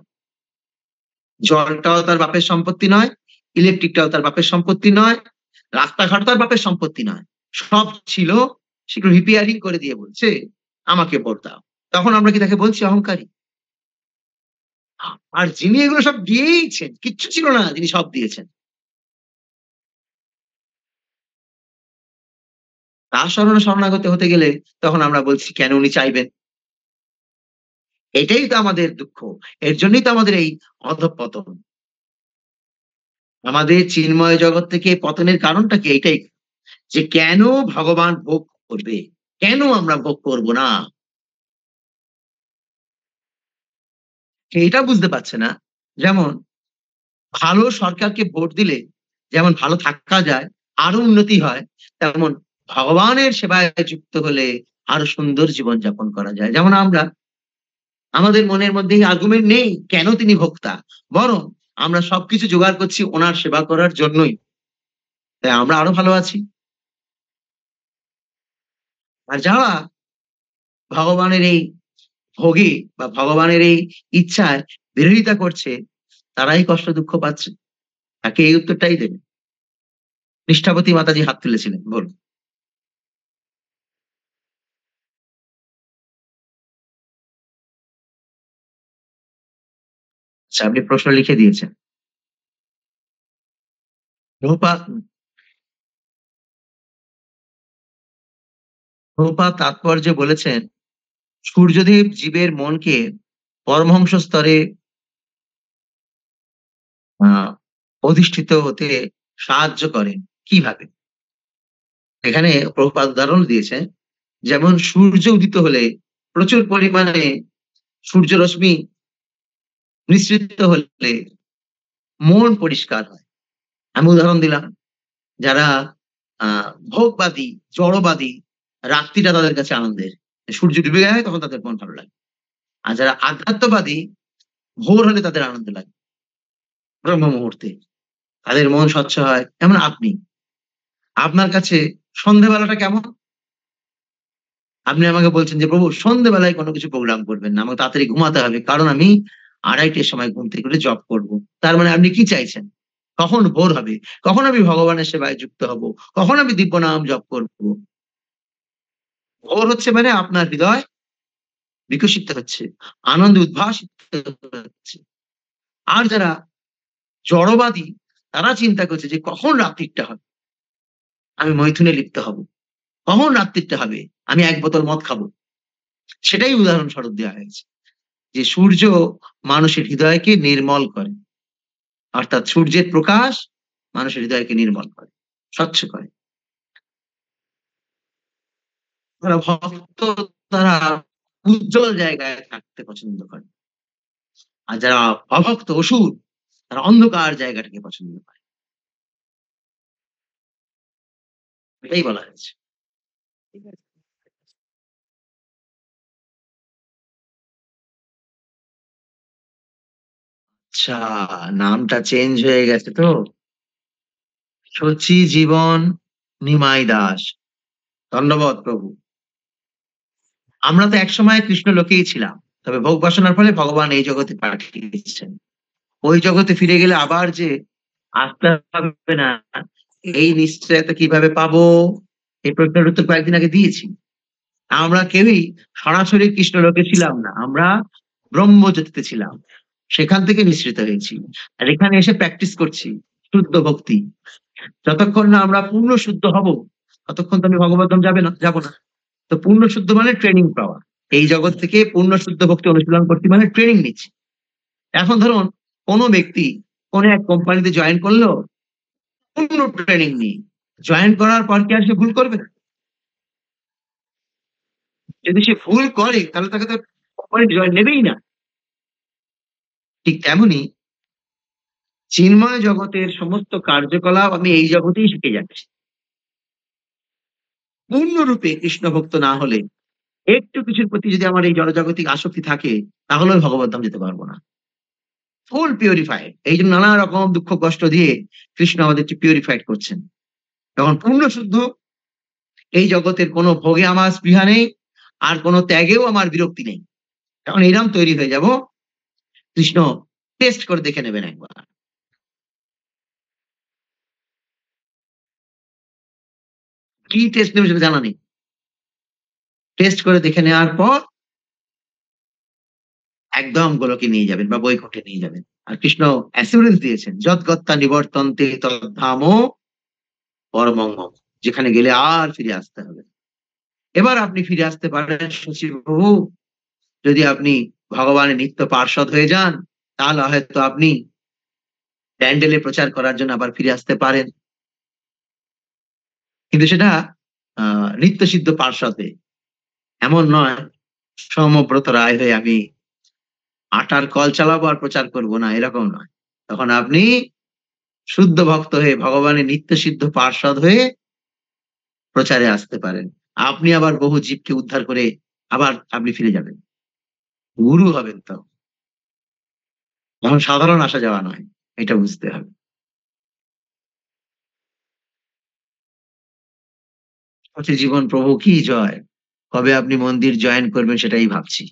Speaker 2: জলটাও তার বাপের সম্পত্তি নয় ইলেকট্রিকটাও তার বাপের সম্পত্তি নয় রাস্তাঘাট তার বাপের সম্পত্তি নয় সব ছিল সেগুলো রিপেয়ারিং করে দিয়ে বলছে আমাকে ভোট দাও তখন আমরা কি তাকে বলছি অহংকারী আর যিনি এগুলো সব দিয়েইছেন কিচ্ছু ছিল না তিনি সব দিয়েছেন তার স্মরণ শরণাগত হতে গেলে তখন আমরা বলছি কেন উনি চাইবেন এটাই তো আমাদের দুঃখ এর জন্যই তো আমাদের এই অধপতন আমাদের চিন্ময় জগৎ থেকে পতনের কারণটা কি এটাই যে কেন ভগবান ভোগ করবে কেন আমরা ভোগ করব না এটা বুঝতে পারছে না যেমন ভালো সরকারকে ভোট দিলে যেমন ভালো থাকা যায় আরো উন্নতি হয় তেমন ভগবানের সেবায় যুক্ত হলে আরো সুন্দর জীবন যাপন করা যায় যেমন আমরা আমাদের মনের মধ্যে এই নেই কেন তিনি ভোক্তা বরং আমরা সবকিছু জোগাড় করছি ওনার সেবা করার জন্যই তাই আমরা আরো ভালো আছি আর যাওয়া ভগবানের এই ভোগে বা ভগবানের এই ইচ্ছায় বিরোধিতা করছে তারাই কষ্ট দুঃখ পাচ্ছে তাকে এই উত্তরটাই দেবে নিষ্ঠাপতি মাতাজি হাত তুলেছিলেন বলুন
Speaker 1: আচ্ছা আপনি প্রশ্ন লিখে দিয়েছেন
Speaker 2: রূপা তাৎপর্য বলেছেন সূর্যদেব জীবের মনকে পরমহংস স্তরে অধিষ্ঠিত হতে সাহায্য করেন কিভাবে এখানে প্রভুপাত উদাহরণ দিয়েছে যেমন সূর্য উদিত হলে প্রচুর পরিমাণে সূর্যরশ্মি মিশ্রিত হলে মন পরিষ্কার হয় আমি উদাহরণ দিলাম যারা ভোগবাদী জড়বাদী রাত্রিটা তাদের কাছে আনন্দের সূর্য ডুবে গেলে তখন তাদের মন ভালো লাগে আর যারা আধ্যাত্মবাদী ভোর হলে তাদের আনন্দ লাগে ব্রহ্ম মুহূর্তে তাদের মন স্বচ্ছ হয় এমন আপনি আপনার কাছে সন্ধেবেলাটা কেমন আপনি আমাকে বলছেন যে প্রভু সন্ধেবেলায় কোনো কিছু প্রোগ্রাম করবেন না আমাকে তাড়াতাড়ি ঘুমাতে হবে কারণ আমি আড়াইটের সময় ঘুম থেকে উঠে জব করব তার মানে আপনি কি চাইছেন কখন ভোর হবে কখন আমি ভগবানের সেবায় যুক্ত হব কখন আমি দিব্য নাম জপ করব ভোর হচ্ছে মানে আপনার হৃদয় বিকশিত হচ্ছে আনন্দ উদ্ভাসিত হচ্ছে আর যারা জড়বাদী তারা চিন্তা করছে যে কখন রাত্রিটা হবে আমি মৈথুনে লিপ্ত হব কখন রাত্রিটা হবে আমি এক বোতল মদ খাবো সেটাই উদাহরণ স্বরূপ দেওয়া হয়েছে যে সূর্য মানুষের হৃদয়কে নির্মল করে অর্থাৎ সূর্যের প্রকাশ মানুষের হৃদয়কে নির্মল করে স্বচ্ছ করে তারা ভক্ত তারা উজ্জ্বল জায়গায় থাকতে পছন্দ করে আর যারা অভক্ত অসুর তারা অন্ধকার জায়গাটাকে পছন্দ করে
Speaker 1: এটাই বলা হয়েছে ঠিক আছে
Speaker 2: আচ্ছা নামটা চেঞ্জ হয়ে গেছে তো সচি জীবন নিমাই দাস ধন্যবাদ প্রভু আমরা তো একসময় কৃষ্ণ লোকেই ছিলাম তবে ভোগ বাসনার ফলে ভগবান এই জগতে পাঠিয়েছেন ওই জগতে ফিরে গেলে আবার যে আসতে হবে না এই নিশ্চয়তা কিভাবে পাবো এই প্রশ্নের উত্তর কয়েকদিন আগে দিয়েছি আমরা কেউই সরাসরি কৃষ্ণ লোকে ছিলাম না আমরা ব্রহ্মজ্যোতিতে ছিলাম সেখান থেকে মিশ্রিত হয়েছি আর এখানে এসে প্র্যাকটিস করছি শুদ্ধ ভক্তি যতক্ষণ না আমরা পূর্ণ শুদ্ধ হব ততক্ষণ তো আমি ভগবতম যাবে না যাবো না তো পূর্ণ শুদ্ধ মানে ট্রেনিং পাওয়া এই জগৎ থেকে পূর্ণ শুদ্ধ ভক্তি অনুশীলন করতে মানে ট্রেনিং নিচ্ছি এখন ধরুন কোনো ব্যক্তি কোনো এক কোম্পানিতে জয়েন করলো পূর্ণ ট্রেনিং নিয়ে জয়েন করার পর কি আর সে ভুল করবে যদি সে ভুল করে তাহলে তাকে তো কোম্পানি জয়েন নেবেই না ঠিক তেমনি চিন্ময় জগতের সমস্ত কার্যকলাপ আমি এই জগতেই শিখে যাচ্ছি পূর্ণরূপে কৃষ্ণ ভক্ত না হলে একটু কিছুর প্রতি যদি আমার এই জনজাগতিক আসক্তি থাকে তাহলে ভগবদ্ধাম যেতে পারবো না ফুল পিউরিফাইড এই জন্য নানা রকম দুঃখ কষ্ট দিয়ে কৃষ্ণ আমাদেরকে পিউরিফাইড করছেন তখন পূর্ণ শুদ্ধ এই জগতের কোনো ভোগে আমার স্পৃহা নেই আর কোনো ত্যাগেও আমার বিরক্তি নেই তখন এরম তৈরি হয়ে যাব কৃষ্ণ টেস্ট করে দেখে নেবেন একবার কি টেস্ট নেবে সেটা জানা নেই টেস্ট করে দেখে নেওয়ার পর একদম গোলকে নিয়ে যাবেন বা বৈকুণ্ঠে নিয়ে যাবেন আর কৃষ্ণ অ্যাসিউরেন্স দিয়েছেন যৎগত্তা নিবর্তন্তে তদ্ধাম পরমঙ্গ যেখানে গেলে আর ফিরে আসতে হবে এবার আপনি ফিরে আসতে পারেন শশী প্রভু যদি আপনি ভগবানের নিত্য পার্ষদ হয়ে যান তাহলে হয়তো আপনি প্যান্ডেলে প্রচার করার জন্য আবার ফিরে আসতে পারেন কিন্তু সেটা নিত্য সিদ্ধ পার্শ্বদে এমন নয় সমব্রত রায় হয়ে আমি আটার কল চালাবো আর প্রচার করব না এরকম নয় তখন আপনি শুদ্ধ ভক্ত হয়ে ভগবানের নিত্য সিদ্ধ পার্ষদ হয়ে প্রচারে আসতে পারেন আপনি আবার বহু জীবকে উদ্ধার করে আবার আপনি ফিরে যাবেন গুরু হবেন তাও এখন সাধারণ আসা যাওয়া নয় এটা বুঝতে হবে পথে জীবন প্রভু কি জয় কবে আপনি মন্দির জয়েন করবেন সেটাই ভাবছি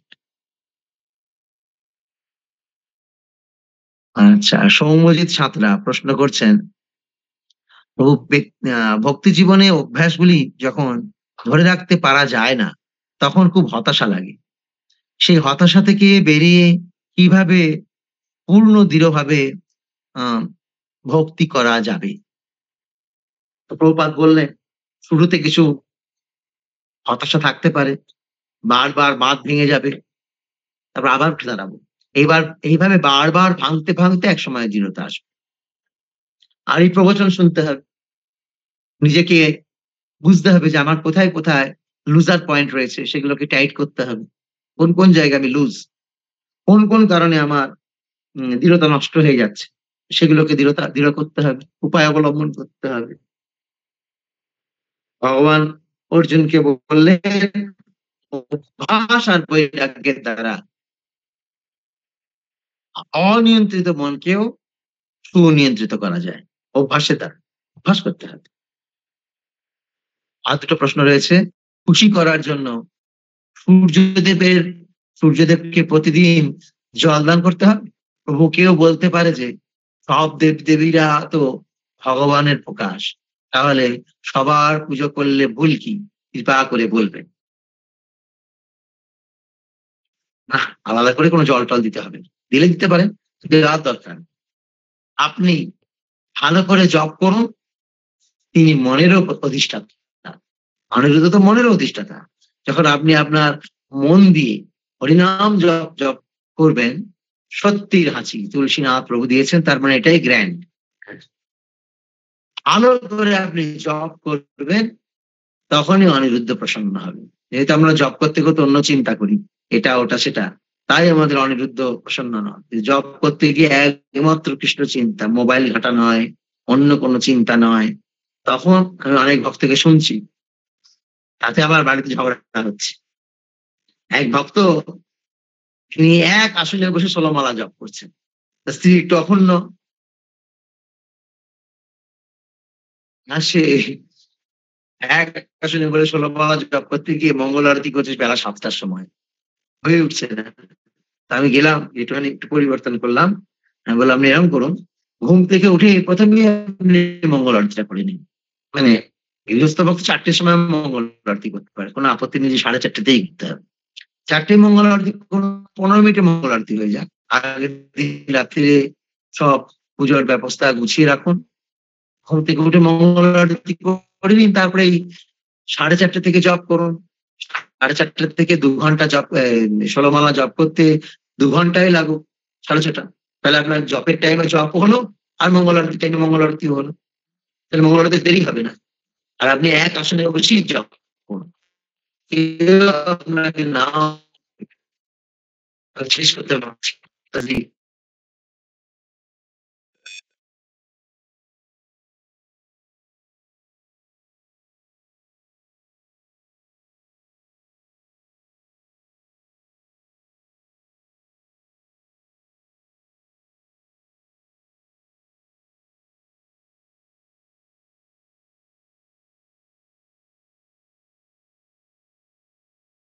Speaker 2: আচ্ছা সৌম্যজিৎ সাঁতরা প্রশ্ন করছেন প্রভু ভক্তি জীবনে অভ্যাসগুলি যখন ধরে রাখতে পারা যায় না তখন খুব হতাশা লাগে সেই হতাশা থেকে বেরিয়ে কিভাবে পূর্ণ দৃঢ়ভাবে ভক্তি করা যাবে প্রভুপাত বললেন শুরুতে কিছু হতাশা থাকতে পারে বারবার বাঁধ ভেঙে যাবে তারপর আবার দাঁড়াবো এইবার এইভাবে বারবার ভাঙতে ভাঙতে এক সময় দৃঢ়তা আসবে আর এই প্রবচন শুনতে হবে নিজেকে বুঝতে হবে যে আমার কোথায় কোথায় লুজার পয়েন্ট রয়েছে সেগুলোকে টাইট করতে হবে কোন কোন জায়গায় আমি লুজ কোন কোন কারণে আমার দৃঢ়তা নষ্ট হয়ে যাচ্ছে সেগুলোকে দৃঢ়তা দৃঢ় করতে হবে উপায় অবলম্বন করতে হবে ভগবান অর্জুনকে বললেন অভ্যাস আর বৈরাগ্যের দ্বারা অনিয়ন্ত্রিত মনকেও সুনিয়ন্ত্রিত করা যায় অভ্যাসে দ্বারা অভ্যাস করতে হবে আর দুটো প্রশ্ন রয়েছে খুশি করার জন্য সূর্যদেবের সূর্যদেবকে প্রতিদিন জল দান করতে হবে প্রভু কেউ বলতে পারে যে সব দেব দেবীরা তো ভগবানের প্রকাশ তাহলে সবার পুজো করলে ভুল কি কৃপা করে বলবেন না আলাদা করে কোনো জল টল দিতে হবে দিলে দিতে পারেন দেওয়ার দরকার আপনি ভালো করে জপ করুন তিনি মনেরও অধিষ্ঠাতা অনিরুদ্ধ তো মনের অধিষ্ঠাতা যখন আপনি আপনার মন দিয়ে হরিনাম জপ জপ করবেন সত্যির হাঁচি তুলসীনাথ প্রভু দিয়েছেন তার মানে এটাই গ্র্যান্ড আলো করে আপনি জপ করবেন তখনই অনিরুদ্ধ প্রসন্ন হবে যেহেতু আমরা জব করতে করতে অন্য চিন্তা করি এটা ওটা সেটা তাই আমাদের অনিরুদ্ধ প্রসন্ন নয় জব করতে গিয়ে একমাত্র কৃষ্ণ চিন্তা মোবাইল ঘাটা নয় অন্য কোনো চিন্তা নয় তখন আমি অনেক ভক্তকে শুনছি তাতে আবার বাড়িতে ঝগড়া হচ্ছে এক ভক্ত তিনি এক আসলে বসে সোলমালা জপ করছেন
Speaker 1: স্ত্রী একটু অখুন্ন সে
Speaker 2: এক আসনে বলে সোলমালা জপ করতে গিয়ে মঙ্গল আরতি করছে বেলা সাতটার সময় হয়ে উঠছে না তা আমি গেলাম একটুখানি একটু পরিবর্তন করলাম আমি বললাম এরকম করুন ঘুম থেকে উঠে প্রথমে মঙ্গল আরতিটা করে নিন মানে ভক্ত চারটের সময় মঙ্গল আরতি করতে পারে কোনো আপত্তি নেই যে সাড়ে চারটেতেই উঠতে হবে চারটে মঙ্গল আরতি পনেরো মিনিটে মঙ্গল আরতি হয়ে যাক আগের দিন রাত্রে সব পুজোর ব্যবস্থা গুছিয়ে রাখুন ঘুম থেকে উঠে মঙ্গল আরতি করে নিন তারপরে এই সাড়ে চারটে থেকে জব করুন সাড়ে চারটে থেকে দু ঘন্টা জব ষোলোমালা জব করতে দু ঘন্টাই লাগুক সাড়ে ছটা তাহলে আপনার জবের টাইমে জব হলো আর মঙ্গল আরতি টাইমে মঙ্গল আরতি হলো তাহলে মঙ্গল আরতি দেরি হবে না আর আপনি এক আসনে বসেই যখন আপনাকে
Speaker 1: না শেষ করতে পারছি